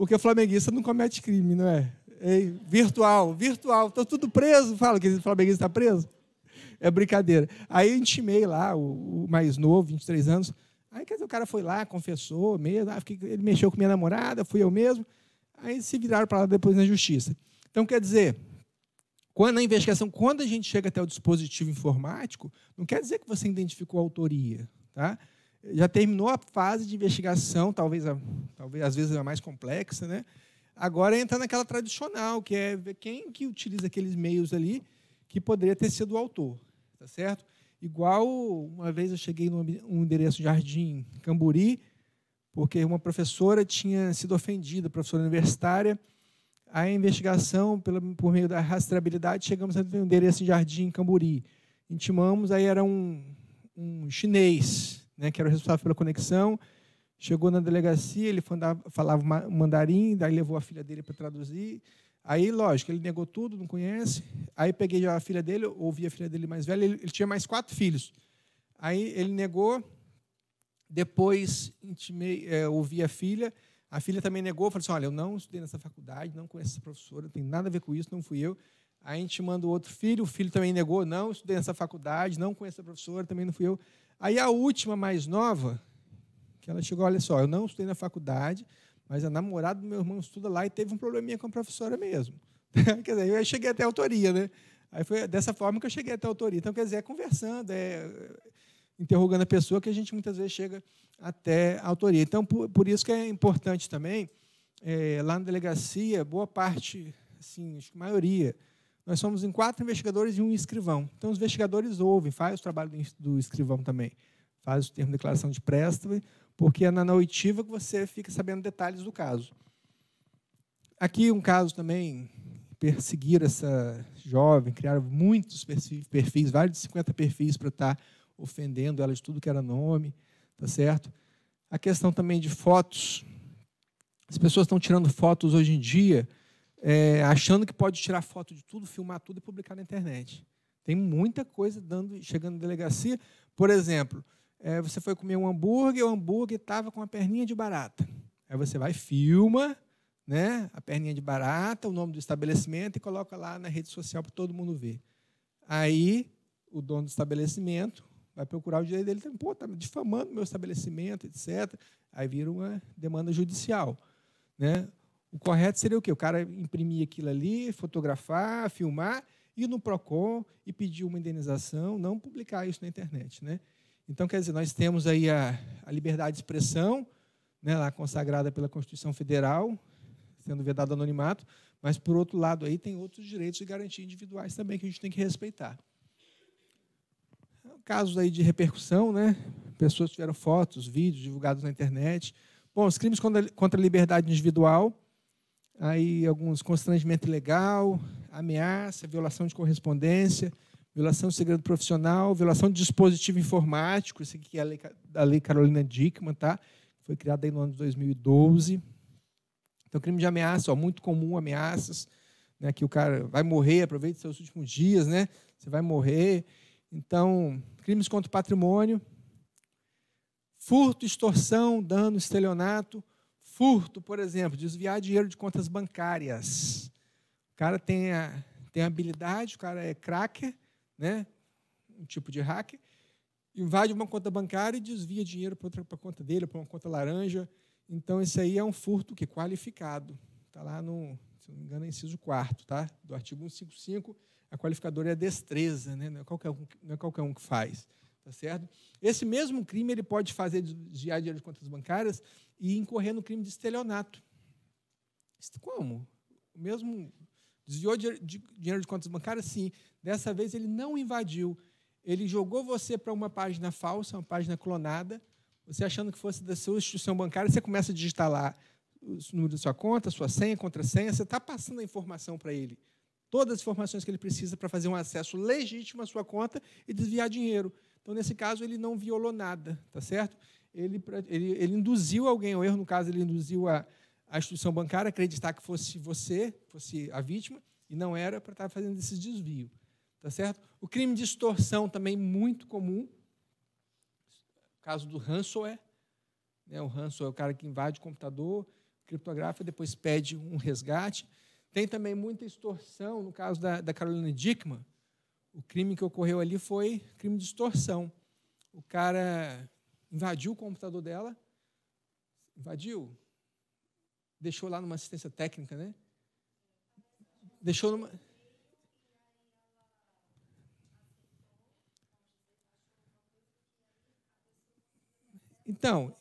Porque o flamenguista não comete crime, não é? é virtual, virtual. Estou tá tudo preso. Fala que o flamenguista está preso. É brincadeira. Aí eu intimei lá, o, o, mais novo, 23 anos. Aí quer dizer, o cara foi lá, confessou mesmo. Ah, fiquei, ele mexeu com minha namorada, fui eu mesmo. Aí se viraram para lá depois na justiça. Então, quer dizer, quando a investigação, quando a gente chega até o dispositivo informático, não quer dizer que você identificou a autoria. Tá? já terminou a fase de investigação, talvez, a, talvez às vezes a mais complexa, né? Agora entra naquela tradicional, que é ver quem que utiliza aqueles meios ali que poderia ter sido o autor, tá certo? Igual uma vez eu cheguei num endereço Jardim Camburi, porque uma professora tinha sido ofendida, professora universitária. A investigação, pela, por meio da rastreabilidade, chegamos a um endereço Jardim Camburi. Intimamos, aí era um, um chinês, né, que era o responsável pela conexão. Chegou na delegacia, ele falava mandarim, daí levou a filha dele para traduzir. Aí, lógico, ele negou tudo, não conhece. Aí peguei a filha dele, ouvi a filha dele mais velha, ele, ele tinha mais quatro filhos. Aí ele negou, depois intimei, é, ouvi a filha, a filha também negou, falou assim, olha, eu não estudei nessa faculdade, não conheço essa professora, não tem nada a ver com isso, não fui eu. Aí a gente manda o outro filho, o filho também negou, não estudei nessa faculdade, não conheço a professora, também não fui eu. Aí a última, mais nova, que ela chegou, olha só, eu não estudei na faculdade, mas a namorada do meu irmão estuda lá e teve um probleminha com a professora mesmo. quer dizer, eu cheguei até a autoria, né? Aí foi dessa forma que eu cheguei até a autoria. Então, quer dizer, é conversando, é, é interrogando a pessoa que a gente muitas vezes chega até a autoria. Então, por, por isso que é importante também, é, lá na delegacia, boa parte, assim, acho que a maioria nós somos em quatro investigadores e um escrivão. Então, os investigadores ouvem, fazem o trabalho do escrivão também. Faz o termo de declaração de préstamo, porque é na oitiva que você fica sabendo detalhes do caso. Aqui um caso também, perseguir essa jovem, criaram muitos perfis, vários de 50 perfis para estar tá ofendendo ela de tudo que era nome, tá certo? A questão também de fotos. As pessoas estão tirando fotos hoje em dia é, achando que pode tirar foto de tudo, filmar tudo e publicar na internet. Tem muita coisa dando, chegando na delegacia. Por exemplo, é, você foi comer um hambúrguer, o hambúrguer estava com a perninha de barata. Aí você vai, filma né, a perninha de barata, o nome do estabelecimento e coloca lá na rede social para todo mundo ver. Aí o dono do estabelecimento vai procurar o direito dele, tá, pô, está difamando meu estabelecimento, etc. Aí vira uma demanda judicial. Né? O correto seria o quê? O cara imprimir aquilo ali, fotografar, filmar, ir no PROCON e pedir uma indenização, não publicar isso na internet. Né? Então, quer dizer, nós temos aí a, a liberdade de expressão, né, lá consagrada pela Constituição Federal, sendo vedado anonimato, mas, por outro lado, aí tem outros direitos e garantias individuais também que a gente tem que respeitar. Casos aí de repercussão, né? pessoas tiveram fotos, vídeos divulgados na internet. Bom, os crimes contra a liberdade individual, aí alguns constrangimento legal, ameaça, violação de correspondência, violação do segredo profissional, violação de dispositivo informático, isso aqui é a lei, lei Carolina Dickman, tá? Foi criada aí no ano de 2012. Então, crime de ameaça, ó, muito comum ameaças, né, que o cara vai morrer, aproveite seus últimos dias, né? Você vai morrer. Então, crimes contra o patrimônio, furto, extorsão, dano, estelionato, Furto, por exemplo, desviar dinheiro de contas bancárias. O cara tem, a, tem a habilidade, o cara é cracker, né? um tipo de hacker, invade uma conta bancária e desvia dinheiro para outra pra conta dele, para uma conta laranja. Então, isso aí é um furto que é qualificado. Está lá no, se não me engano, é inciso 4 tá? do artigo 155. A qualificadora é a destreza, né? não, é qualquer um, não é qualquer um que faz. Tá certo? Esse mesmo crime ele pode fazer desviar dinheiro de contas bancárias e incorrer no crime de estelionato. Como? O mesmo desviou dinheiro de contas bancárias, sim. Dessa vez ele não invadiu. Ele jogou você para uma página falsa, uma página clonada. Você achando que fosse da sua instituição bancária, você começa a digitar lá o número da sua conta, sua senha, contrassenha. Você está passando a informação para ele. Todas as informações que ele precisa para fazer um acesso legítimo à sua conta e desviar dinheiro. Então, nesse caso, ele não violou nada, tá certo? ele, ele, ele induziu alguém ao erro, no caso, ele induziu a, a instituição bancária a acreditar que fosse você, fosse a vítima, e não era para estar tá fazendo esse desvio. Tá certo? O crime de extorsão também muito comum. O caso do ransomware. É, né? O ransomware é o cara que invade o computador, criptografa, depois pede um resgate. Tem também muita extorsão, no caso da, da Carolina Dickman. O crime que ocorreu ali foi crime de extorsão. O cara invadiu o computador dela, invadiu, deixou lá numa assistência técnica, né? Deixou numa. Então,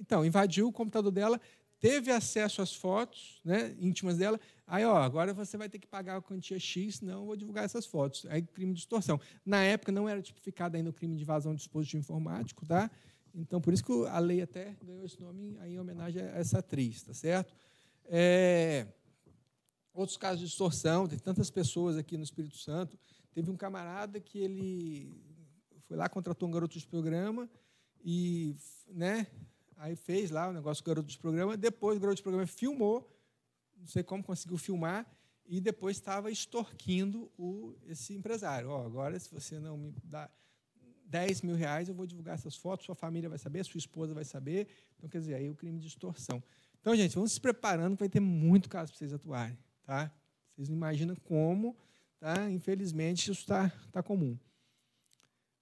então, invadiu o computador dela, teve acesso às fotos né, íntimas dela. Aí, ó, agora você vai ter que pagar a quantia X, não vou divulgar essas fotos. Aí, crime de extorsão. Na época, não era tipificado ainda o crime de invasão de dispositivo informático, tá? Então, por isso que a lei até ganhou esse nome em homenagem a essa atriz, tá certo? É, outros casos de extorsão, tem tantas pessoas aqui no Espírito Santo. Teve um camarada que ele foi lá, contratou um garoto de programa e, né, aí fez lá o negócio do garoto de programa. Depois, o garoto de programa filmou, não sei como conseguiu filmar, e depois estava extorquindo o, esse empresário. Oh, agora, se você não me dá 10 mil reais, eu vou divulgar essas fotos, sua família vai saber, sua esposa vai saber. Então, quer dizer, aí é o crime de extorsão. Então, gente, vamos se preparando, vai ter muito caso para vocês atuarem. Tá? Vocês não imaginam como, tá? infelizmente, isso está tá comum.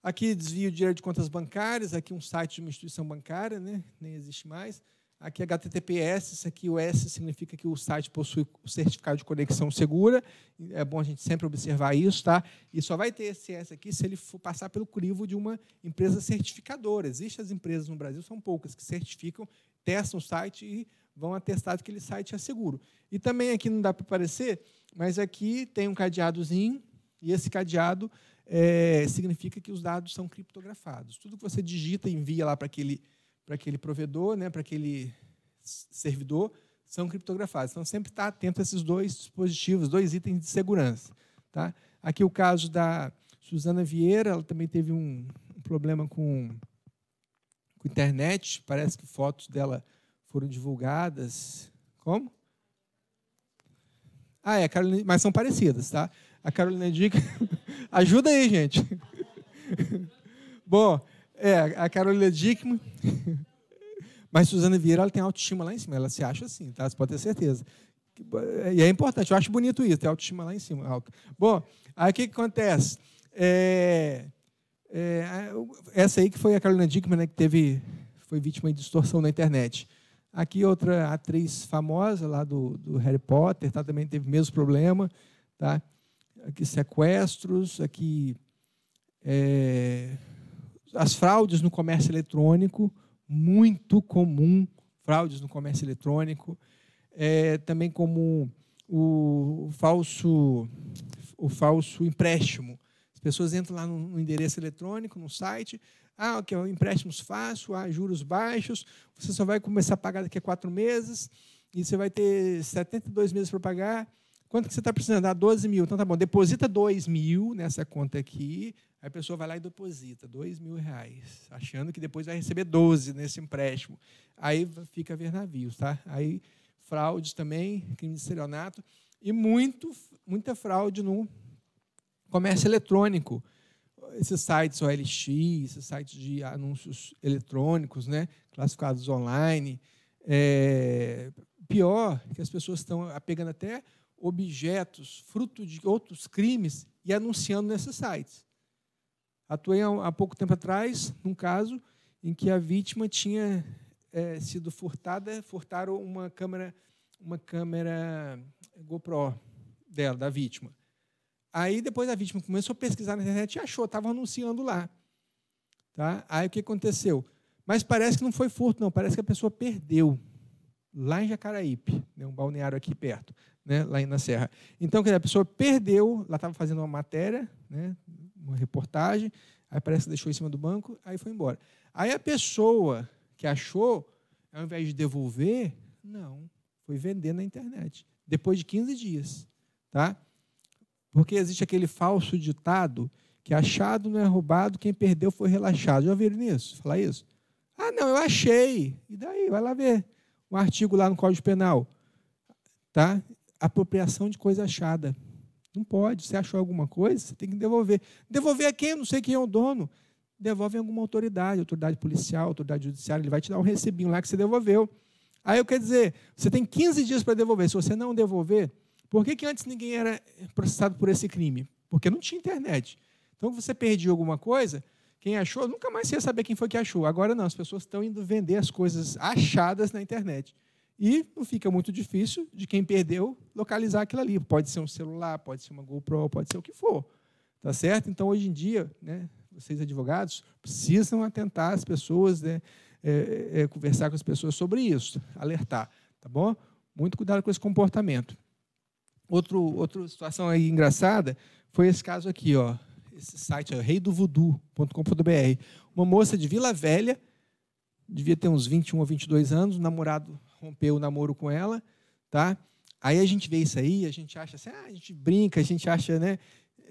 Aqui, desvio de dinheiro de contas bancárias, aqui um site de uma instituição bancária, né? nem existe mais. Aqui é HTTPS, isso aqui o S significa que o site possui o certificado de conexão segura. É bom a gente sempre observar isso, tá? E só vai ter esse S aqui se ele for passar pelo crivo de uma empresa certificadora. Existem as empresas no Brasil, são poucas, que certificam, testam o site e vão atestar que aquele site é seguro. E também aqui não dá para aparecer, mas aqui tem um cadeadozinho, e esse cadeado é, significa que os dados são criptografados. Tudo que você digita e envia lá para aquele para aquele provedor, né, para aquele servidor, são criptografados. Então, sempre está atento a esses dois dispositivos, dois itens de segurança. Tá? Aqui o caso da Suzana Vieira, ela também teve um, problema com, com internet, parece que fotos dela foram divulgadas. Como? Ah, é, Carolina, mas são parecidas, tá? A Carolina Dica. Ajuda aí, gente. Bom, é, a Carolina Dickman. Mas Suzana Vieira ela tem autoestima lá em cima, ela se acha assim, tá? Você pode ter certeza. E é importante, eu acho bonito isso, ter autoestima lá em cima. Bom, aí o que, que acontece? É, é, é, essa aí que foi a Carolina Dickman, né, que teve, foi vítima de distorção na internet. Aqui outra atriz famosa lá do, do Harry Potter, tá? também teve o mesmo problema. Tá? Aqui sequestros, aqui... É, as fraudes no comércio eletrônico, muito comum, fraudes no comércio eletrônico, é, também como o falso, o falso empréstimo. As pessoas entram lá no, endereço eletrônico, no site, ah, ok, empréstimos fácil, ah, juros baixos, você só vai começar a pagar daqui a quatro meses, e você vai ter 72 meses para pagar, Quanto que você está precisando? Ah, 12 mil. Então tá bom, deposita 2 mil nessa conta aqui. Aí a pessoa vai lá e deposita 2 mil reais, achando que depois vai receber 12 nesse empréstimo. Aí fica a ver navios, tá? Aí fraudes também, crime de serionato. E muito, muita fraude no comércio eletrônico esses sites OLX, esses sites de anúncios eletrônicos, né, classificados online. É, pior que as pessoas estão apegando até objetos, fruto de outros crimes e anunciando nesses sites. Atuei há pouco tempo atrás num caso em que a vítima tinha é, sido furtada, furtaram uma câmera, uma câmera GoPro dela, da vítima. Aí depois a vítima começou a pesquisar na internet e achou, estava anunciando lá. Tá? Aí o que aconteceu? Mas parece que não foi furto, não. Parece que a pessoa perdeu lá em Jacaraípe, né, um balneário aqui perto né, lá na Serra. Então, a pessoa perdeu, ela estava fazendo uma matéria, né, uma reportagem, aí parece que deixou em cima do banco, aí foi embora. Aí a pessoa que achou, ao invés de devolver, não, foi vender na internet, depois de 15 dias. Tá? Porque existe aquele falso ditado que achado não é roubado, quem perdeu foi relaxado. Já ouviram isso? Falar isso? Ah, não, eu achei. E daí? Vai lá ver um artigo lá no Código Penal. Tá? apropriação de coisa achada. Não pode. Você achou alguma coisa, você tem que devolver. Devolver a quem? não sei quem é o dono. Devolve em alguma autoridade, autoridade policial, autoridade judiciária, ele vai te dar um recibinho lá que você devolveu. Aí eu quero dizer, você tem 15 dias para devolver. Se você não devolver, por que, que antes ninguém era processado por esse crime? Porque não tinha internet. Então você perdeu alguma coisa, quem achou, nunca mais ia saber quem foi que achou. Agora não, as pessoas estão indo vender as coisas achadas na internet. E não fica muito difícil de quem perdeu localizar aquilo ali. Pode ser um celular, pode ser uma GoPro, pode ser o que for. Tá certo? Então, hoje em dia, né, vocês advogados precisam atentar as pessoas, né, é, é, é conversar com as pessoas sobre isso, alertar. Tá bom? Muito cuidado com esse comportamento. Outro, outra situação aí engraçada foi esse caso aqui, ó. Esse site, é reidovudu.com.br. Uma moça de Vila Velha, devia ter uns 21 ou 22 anos, o namorado rompeu o namoro com ela, tá? Aí a gente vê isso aí, a gente acha assim, ah, a gente brinca, a gente acha, né?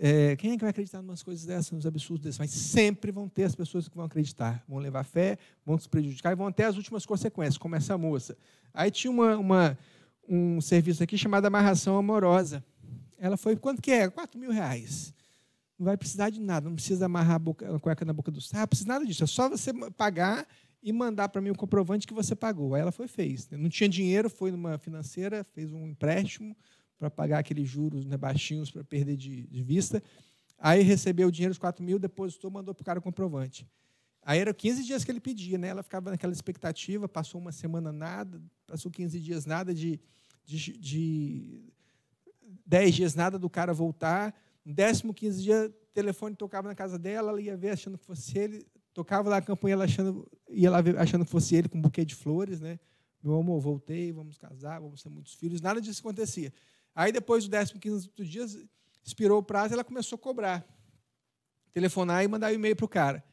É, quem é que vai acreditar em umas coisas dessas, uns absurdos desses? Mas sempre vão ter as pessoas que vão acreditar, vão levar fé, vão se prejudicar e vão até as últimas consequências, como essa moça. Aí tinha uma, uma um serviço aqui chamado amarração amorosa. Ela foi, quanto que é? Quatro mil reais. Não vai precisar de nada, não precisa amarrar a, boca, a cueca na boca do sapo, não precisa nada disso. É só você pagar e mandar para mim o comprovante que você pagou. Aí ela foi fez. Né? Não tinha dinheiro, foi numa financeira, fez um empréstimo para pagar aqueles juros né, baixinhos para perder de, de, vista. Aí recebeu o dinheiro, os 4 mil, depositou, mandou para o cara o comprovante. Aí eram 15 dias que ele pedia, né? Ela ficava naquela expectativa, passou uma semana nada, passou 15 dias nada de, de, de 10 dias nada do cara voltar. No 15 dia, o telefone tocava na casa dela, ela ia ver achando que fosse ele, Tocava lá a campanha, ela achando, ia lá achando que fosse ele com um buquê de flores, né? Meu amor, voltei, vamos casar, vamos ter muitos filhos. Nada disso acontecia. Aí depois do 15 quinto dias, expirou o prazo, ela começou a cobrar. Telefonar e mandar um e-mail para o cara.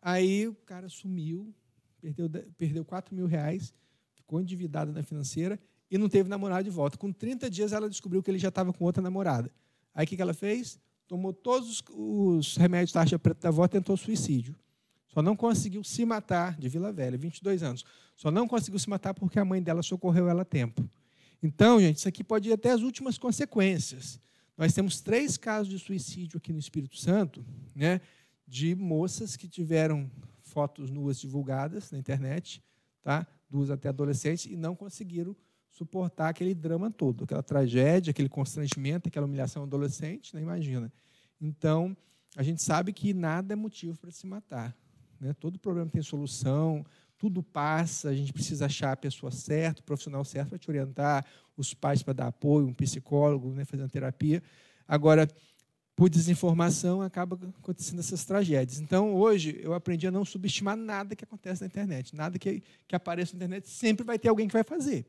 Aí o cara sumiu, perdeu, perdeu 4 mil reais, ficou endividado na financeira e não teve namorado de volta. Com 30 dias, ela descobriu que ele já estava com outra namorada. Aí o que ela fez? Tomou todos os remédios taxa preta da avó tentou suicídio. Só não conseguiu se matar de Vila Velha, 22 anos. Só não conseguiu se matar porque a mãe dela socorreu ela a tempo. Então, gente, isso aqui pode ir até as últimas consequências. Nós temos três casos de suicídio aqui no Espírito Santo, né, de moças que tiveram fotos nuas divulgadas na internet, tá? duas até adolescentes, e não conseguiram suportar aquele drama todo, aquela tragédia, aquele constrangimento, aquela humilhação adolescente, né? imagina. Então, a gente sabe que nada é motivo para se matar. Né? Todo problema tem solução, tudo passa, a gente precisa achar a pessoa certa, o profissional certo para te orientar, os pais para dar apoio, um psicólogo, né, fazendo terapia. Agora, por desinformação, acaba acontecendo essas tragédias. Então, hoje, eu aprendi a não subestimar nada que acontece na internet. Nada que, que apareça na internet, sempre vai ter alguém que vai fazer.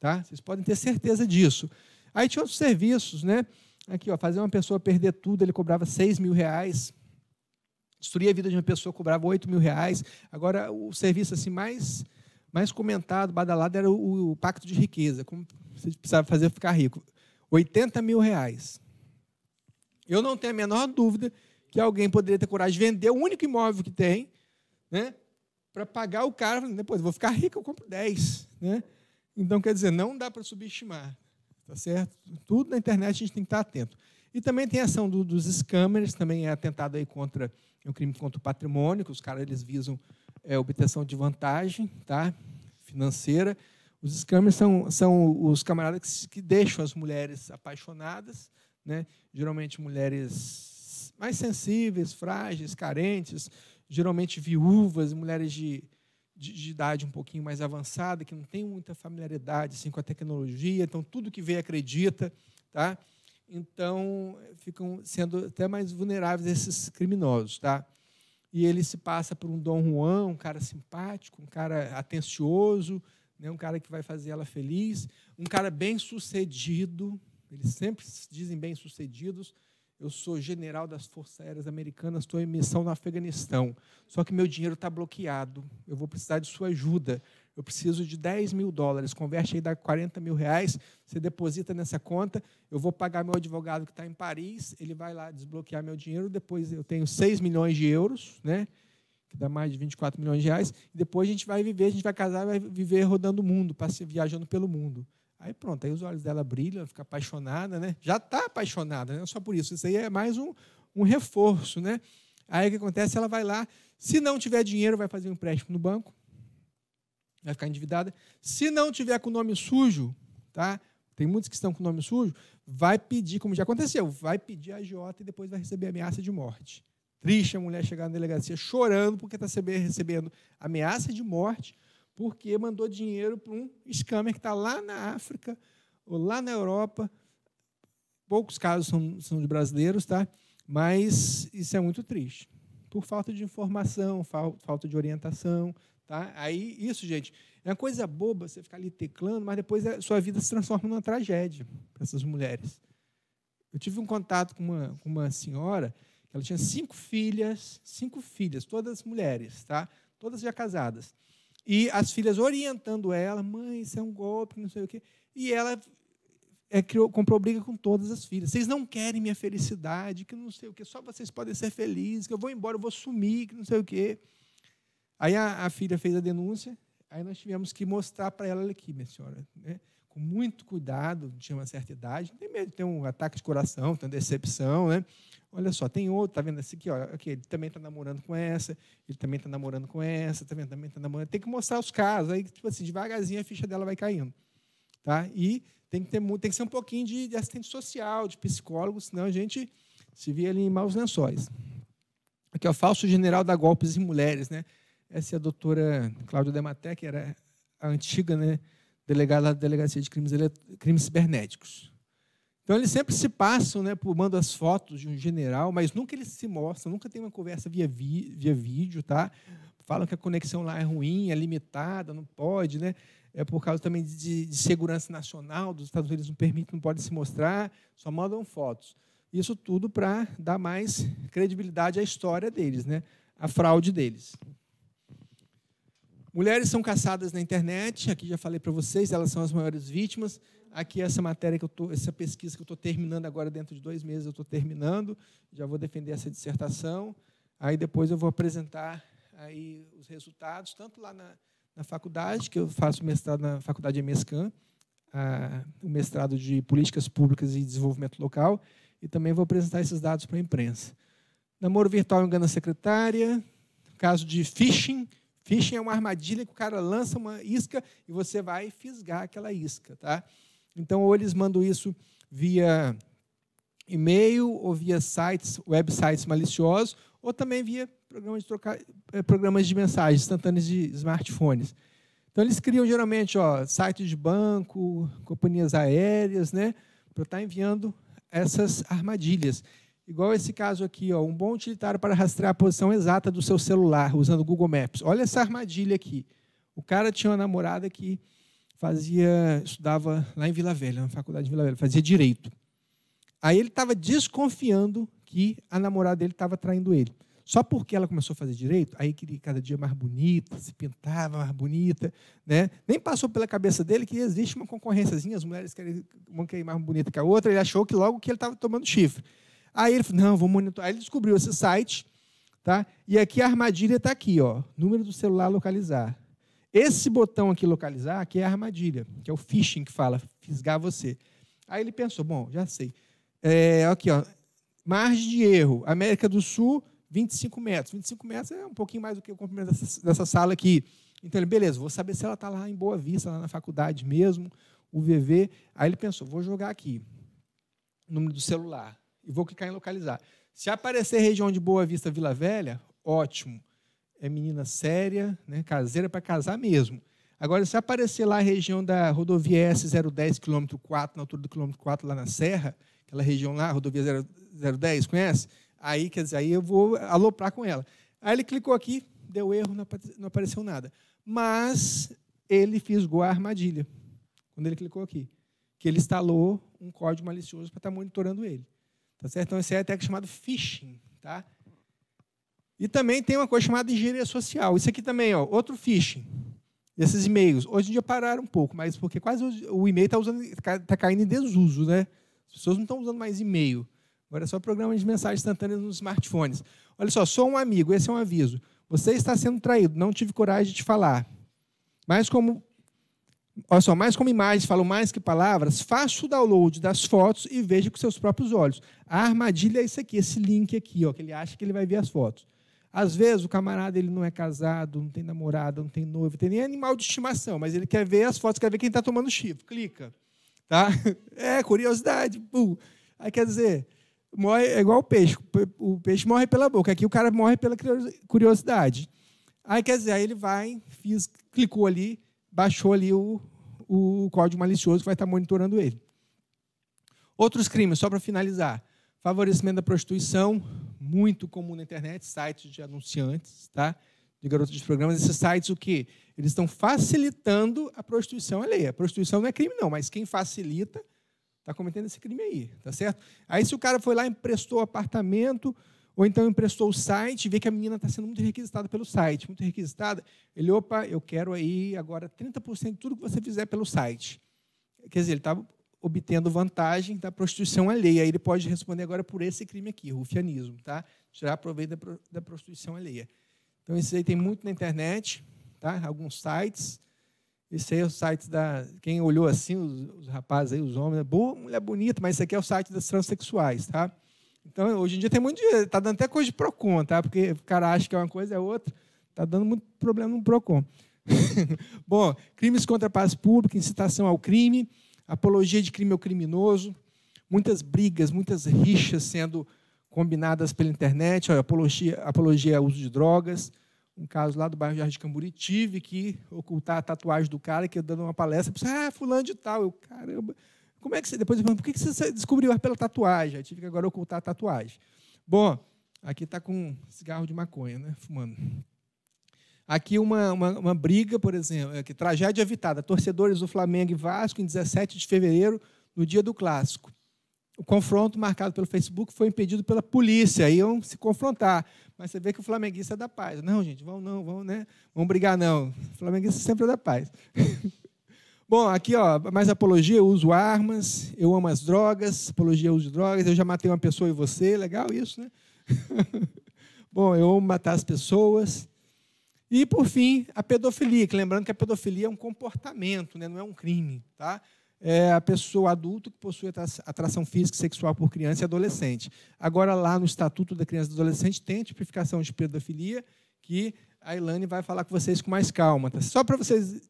Tá? Vocês podem ter certeza disso. Aí tinha outros serviços, né? Aqui, ó, fazer uma pessoa perder tudo, ele cobrava 6 mil reais destruía a vida de uma pessoa, cobrava 8 mil reais. Agora, o serviço assim mais, mais comentado, badalado, era o, o pacto de riqueza, como você precisava fazer ficar rico. 80 mil reais. Eu não tenho a menor dúvida que alguém poderia ter coragem de vender o único imóvel que tem, né? Para pagar o cara, depois vou ficar rico, eu compro 10, né? Então, quer dizer, não dá para subestimar, tá certo? Tudo na internet a gente tem que estar atento. E também tem a ação do, dos scammers, também é atentado aí contra é um crime contra o patrimônio, que os caras eles visam é, obtenção de vantagem tá? financeira. Os scammers são, são os camaradas que, que deixam as mulheres apaixonadas, né? geralmente mulheres mais sensíveis, frágeis, carentes, geralmente viúvas, mulheres de, de, de, idade um pouquinho mais avançada, que não tem muita familiaridade assim, com a tecnologia, então tudo que vê acredita. Tá? então ficam sendo até mais vulneráveis esses criminosos, tá? E ele se passa por um Dom Juan, um cara simpático, um cara atencioso, né? um cara que vai fazer ela feliz, um cara bem sucedido. Eles sempre dizem bem sucedidos. Eu sou general das Forças Aéreas Americanas, estou em missão no Afeganistão. Só que meu dinheiro está bloqueado. Eu vou precisar de sua ajuda eu preciso de 10 mil dólares, converte aí, dá 40 mil reais, você deposita nessa conta, eu vou pagar meu advogado que está em Paris, ele vai lá desbloquear meu dinheiro, depois eu tenho 6 milhões de euros, né? que dá mais de 24 milhões de reais, e depois a gente vai viver, a gente vai casar, vai viver rodando o mundo, viajando pelo mundo. Aí pronto, aí os olhos dela brilham, fica apaixonada, né? Já está apaixonada, não né? só por isso. Isso aí é mais um, um reforço, né? Aí o que acontece? Ela vai lá, se não tiver dinheiro, vai fazer um empréstimo no banco, vai ficar endividada. Se não tiver com o nome sujo, tá? Tem muitos que estão com o nome sujo, vai pedir, como já aconteceu, vai pedir a Jota e depois vai receber ameaça de morte. Triste a mulher chegar na delegacia chorando porque está recebendo ameaça de morte porque mandou dinheiro para um scammer que está lá na África ou lá na Europa. Poucos casos são, são de brasileiros, tá? Mas isso é muito triste. Por falta de informação, falta de orientação, Tá? Aí, isso, gente, é uma coisa boba você ficar ali teclando, mas depois a eh, sua vida se transforma numa tragédia para essas mulheres. Eu tive um contato com uma, com uma senhora, ela tinha cinco filhas, cinco filhas, todas mulheres, tá? todas já casadas. E as filhas orientando ela, mãe, isso é um golpe, não sei o quê. E ela é, criou, comprou briga com todas as filhas. Vocês não querem minha felicidade, que não sei o quê, só vocês podem ser felizes, que eu vou embora, eu vou sumir, que não sei o quê. Aí a, a filha fez a denúncia, aí nós tivemos que mostrar para ela, aqui, minha senhora, né? com muito cuidado, tinha uma certa idade, tem medo de ter um ataque de coração, tem decepção, né? Olha só, tem outro, tá vendo esse aqui, ó, aqui ele também está namorando com essa, ele também está namorando com essa, tá vendo? também está namorando. Tem que mostrar os casos, aí tipo assim, devagarzinho a ficha dela vai caindo, tá? E tem que ter tem que ser um pouquinho de, de assistente social, de psicólogo, senão a gente se vê ali em maus lençóis. Aqui é o falso general da golpes em mulheres, né? Essa é a doutora Cláudia Dematé, que era a antiga né, delegada da Delegacia de Crimes, Crimes Cibernéticos. Então, eles sempre se passam, né, por, mandam as fotos de um general, mas nunca eles se mostram, nunca tem uma conversa via, vi, via vídeo, tá? Falam que a conexão lá é ruim, é limitada, não pode, né? É por causa também de, de segurança nacional dos Estados Unidos, não permite, não pode se mostrar, só mandam fotos. Isso tudo para dar mais credibilidade à história deles, né? à fraude deles. Mulheres são caçadas na internet, aqui já falei para vocês, elas são as maiores vítimas. Aqui essa matéria que eu tô, essa pesquisa que eu estou terminando agora dentro de dois meses, eu estou terminando, já vou defender essa dissertação. Aí depois eu vou apresentar aí os resultados, tanto lá na, na faculdade, que eu faço mestrado na faculdade Emescan, o mestrado de políticas públicas e desenvolvimento local, e também vou apresentar esses dados para a imprensa. Namoro virtual engana a secretária, caso de phishing, Phishing é uma armadilha que o cara lança uma isca e você vai fisgar aquela isca, tá? Então, ou eles mandam isso via e-mail ou via sites, websites maliciosos, ou também via eh, programas de, trocar, programas de mensagens instantâneas de smartphones. Então, eles criam geralmente ó, sites de banco, companhias aéreas, né, para estar tá enviando essas armadilhas. Igual esse caso aqui, ó, um bom utilitário para rastrear a posição exata do seu celular usando o Google Maps. Olha essa armadilha aqui. O cara tinha uma namorada que fazia, estudava lá em Vila Velha, na faculdade de Vila Velha, fazia direito. Aí ele estava desconfiando que a namorada dele estava traindo ele. Só porque ela começou a fazer direito, aí queria cada dia mais bonita, se pintava mais bonita, né? Nem passou pela cabeça dele que existe uma concorrênciazinha, as mulheres querem uma é mais bonita que a outra, ele achou que logo que ele estava tomando chifre. Aí ele falou, não, vou monitorar. Aí ele descobriu esse site, tá? E aqui a armadilha está aqui, ó. Número do celular localizar. Esse botão aqui, localizar, aqui é a armadilha, que é o phishing que fala, fisgar você. Aí ele pensou, bom, já sei. É, aqui, ó. Margem de erro, América do Sul, 25 metros. 25 metros é um pouquinho mais do que o comprimento dessa, dessa sala aqui. Então ele, beleza, vou saber se ela está lá em Boa Vista, lá na faculdade mesmo, o VV. Aí ele pensou, vou jogar aqui. Número do celular e vou clicar em localizar. Se aparecer região de Boa Vista, Vila Velha, ótimo. É menina séria, né, caseira para casar mesmo. Agora, se aparecer lá a região da rodovia S010, quilômetro 4, na altura do quilômetro 4, lá na Serra, aquela região lá, rodovia 010, conhece? Aí, quer dizer, aí eu vou aloprar com ela. Aí ele clicou aqui, deu erro, não apareceu nada. Mas ele fisgou a armadilha, quando ele clicou aqui, que ele instalou um código malicioso para estar tá monitorando ele. Tá certo? Então, isso é até chamado phishing, tá? E também tem uma coisa chamada engenharia social. Isso aqui também, ó, outro phishing. Esses e-mails. Hoje em dia pararam um pouco, mas porque quase o e-mail está tá caindo em desuso, né? As pessoas não estão usando mais e-mail. Agora é só programa de mensagem instantânea nos smartphones. Olha só, sou um amigo, esse é um aviso. Você está sendo traído, não tive coragem de te falar. Mas como olha só, mais como imagens falam mais que palavras, faça o download das fotos e veja com seus próprios olhos. A armadilha é isso aqui, esse link aqui, ó, que ele acha que ele vai ver as fotos. Às vezes o camarada ele não é casado, não tem namorada, não tem noivo, não tem nem animal de estimação, mas ele quer ver as fotos, quer ver quem está tomando chifre. Clica. Tá? É, curiosidade. Pum. Aí quer dizer, morre, é igual o peixe. O peixe morre pela boca. Aqui o cara morre pela curiosidade. Aí quer dizer, aí ele vai, fiz, clicou ali, baixou ali o, o código malicioso que vai estar monitorando ele. Outros crimes, só para finalizar. Favorecimento da prostituição, muito comum na internet, sites de anunciantes, tá? de garotos de programas. Esses sites, o quê? Eles estão facilitando a prostituição alheia. A prostituição não é crime, não, mas quem facilita está cometendo esse crime aí, tá certo? Aí se o cara foi lá, emprestou apartamento, ou então emprestou o site, e vê que a menina está sendo muito requisitada pelo site, muito requisitada. Ele, opa, eu quero aí agora 30% de tudo que você fizer pelo site. Quer dizer, ele está obtendo vantagem da prostituição alheia. Ele pode responder agora por esse crime aqui, rufianismo, tá? Tirar proveito da, prostituição alheia. Então, isso aí tem muito na internet, tá? Alguns sites. Esse aí é o site da... Quem olhou assim, os, os rapazes aí, os homens, né? boa mulher bonita, mas esse aqui é o site das transexuais, tá? Então, hoje em dia tem muito dinheiro. Está dando até coisa de PROCON, tá? Porque o cara acha que é uma coisa, é outra. Está dando muito problema no PROCON. Bom, crimes contra a paz pública, incitação ao crime, apologia de crime ou criminoso, muitas brigas, muitas rixas sendo combinadas pela internet, olha, apologia, apologia ao uso de drogas, um caso lá do bairro Jardim Camburi, tive que ocultar a tatuagem do cara que eu dando uma palestra, pensei, ah, fulano de tal, eu, caramba, como é que você. Depois eu por que você descobriu pela tatuagem? Eu tive que agora ocultar a tatuagem. Bom, aqui está com cigarro de maconha, né? Fumando. Aqui uma, uma, uma briga, por exemplo, aqui, tragédia evitada. Torcedores do Flamengo e Vasco em 17 de fevereiro, no dia do clássico. O confronto marcado pelo Facebook foi impedido pela polícia, iam se confrontar. Mas você vê que o flamenguista é da paz. Não, gente, vão não, vão, né? Vão brigar não. O flamenguista sempre é da paz. Bom, aqui, ó, mais apologia, eu uso armas, eu amo as drogas, apologia, eu uso drogas, eu já matei uma pessoa e você, legal isso, né? Bom, eu amo matar as pessoas. E, por fim, a pedofilia, que lembrando que a pedofilia é um comportamento, né? não é um crime, tá? É a pessoa adulta que possui atração física e sexual por criança e adolescente. Agora, lá no Estatuto da Criança e do Adolescente, tem a tipificação de pedofilia, que a Ilane vai falar com vocês com mais calma. Tá? Só para vocês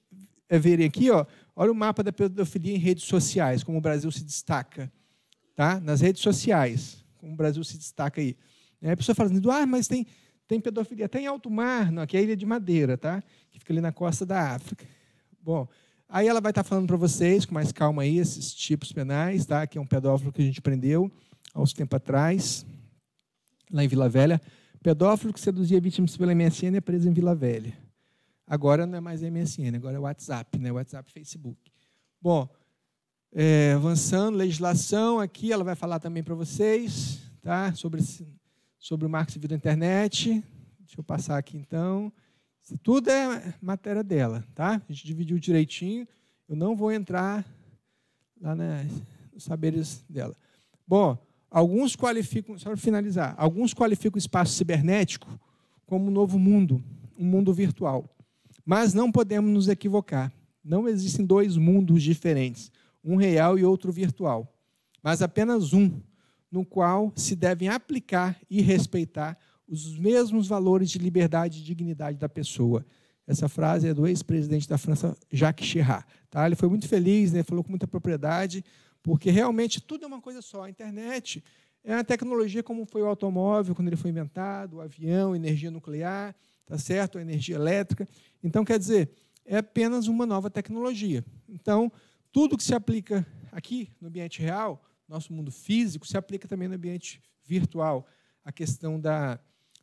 é verem aqui, ó, olha o mapa da pedofilia em redes sociais, como o Brasil se destaca. Tá? Nas redes sociais, como o Brasil se destaca aí. É, a pessoa fala assim, ah, mas tem, tem pedofilia até em alto mar, não, aqui é a Ilha de Madeira, tá? que fica ali na costa da África. Bom, aí ela vai estar tá falando para vocês, com mais calma aí, esses tipos penais, tá? que é um pedófilo que a gente prendeu há uns tempo atrás, lá em Vila Velha. Pedófilo que seduzia vítimas pela MSN é preso em Vila Velha. Agora não é mais MSN, agora é WhatsApp, né? WhatsApp Facebook. Bom, é, avançando, legislação aqui, ela vai falar também para vocês, tá? Sobre, sobre o marco civil da internet. Deixa eu passar aqui então. Isso tudo é matéria dela, tá? A gente dividiu direitinho. Eu não vou entrar lá nos saberes dela. Bom, alguns qualificam, só para finalizar, alguns qualificam o espaço cibernético como um novo mundo, um mundo virtual. Mas não podemos nos equivocar. Não existem dois mundos diferentes, um real e outro virtual, mas apenas um, no qual se devem aplicar e respeitar os mesmos valores de liberdade e dignidade da pessoa. Essa frase é do ex-presidente da França, Jacques Chirac. Tá? Ele foi muito feliz, né? falou com muita propriedade, porque realmente tudo é uma coisa só. A internet é uma tecnologia como foi o automóvel quando ele foi inventado, o avião, energia nuclear tá certo? A energia elétrica. Então, quer dizer, é apenas uma nova tecnologia. Então, tudo que se aplica aqui no ambiente real, nosso mundo físico, se aplica também no ambiente virtual. A questão da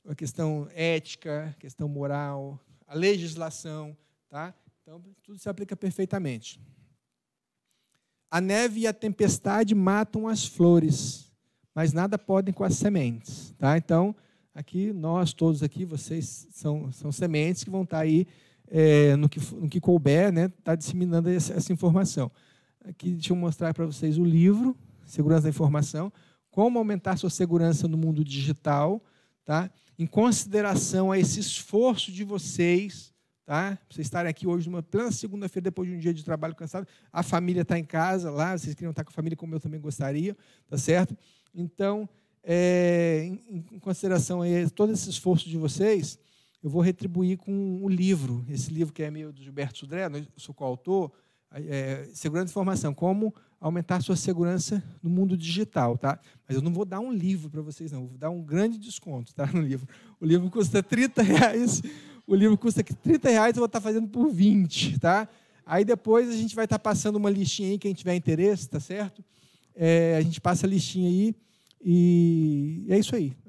a questão ética, a questão moral, a legislação, tá? Então, tudo se aplica perfeitamente. A neve e a tempestade matam as flores, mas nada podem com as sementes, tá? Então, aqui nós todos aqui, vocês são, são sementes que vão estar tá aí é, no, que, no que couber, né, tá disseminando essa, essa informação. Aqui deixa eu mostrar para vocês o livro Segurança da Informação, como aumentar sua segurança no mundo digital, tá? Em consideração a esse esforço de vocês, tá? Vocês estarem aqui hoje numa plena segunda-feira depois de um dia de trabalho cansado, a família está em casa lá, vocês queriam estar tá com a família como eu também gostaria, tá certo? Então, é, em, em, consideração aí, todo esse esforço de vocês, eu vou retribuir com um livro, esse livro que é meu do Gilberto Sudré, né, eu sou coautor, é, Segurança e Informação, como aumentar sua segurança no mundo digital, tá? Mas eu não vou dar um livro para vocês, não, eu vou dar um grande desconto, tá, no livro. O livro custa 30 reais, o livro custa 30 reais, eu vou estar tá fazendo por 20, tá? Aí depois a gente vai estar tá passando uma listinha aí, quem tiver interesse, tá certo? É, a gente passa a listinha aí, e é isso aí.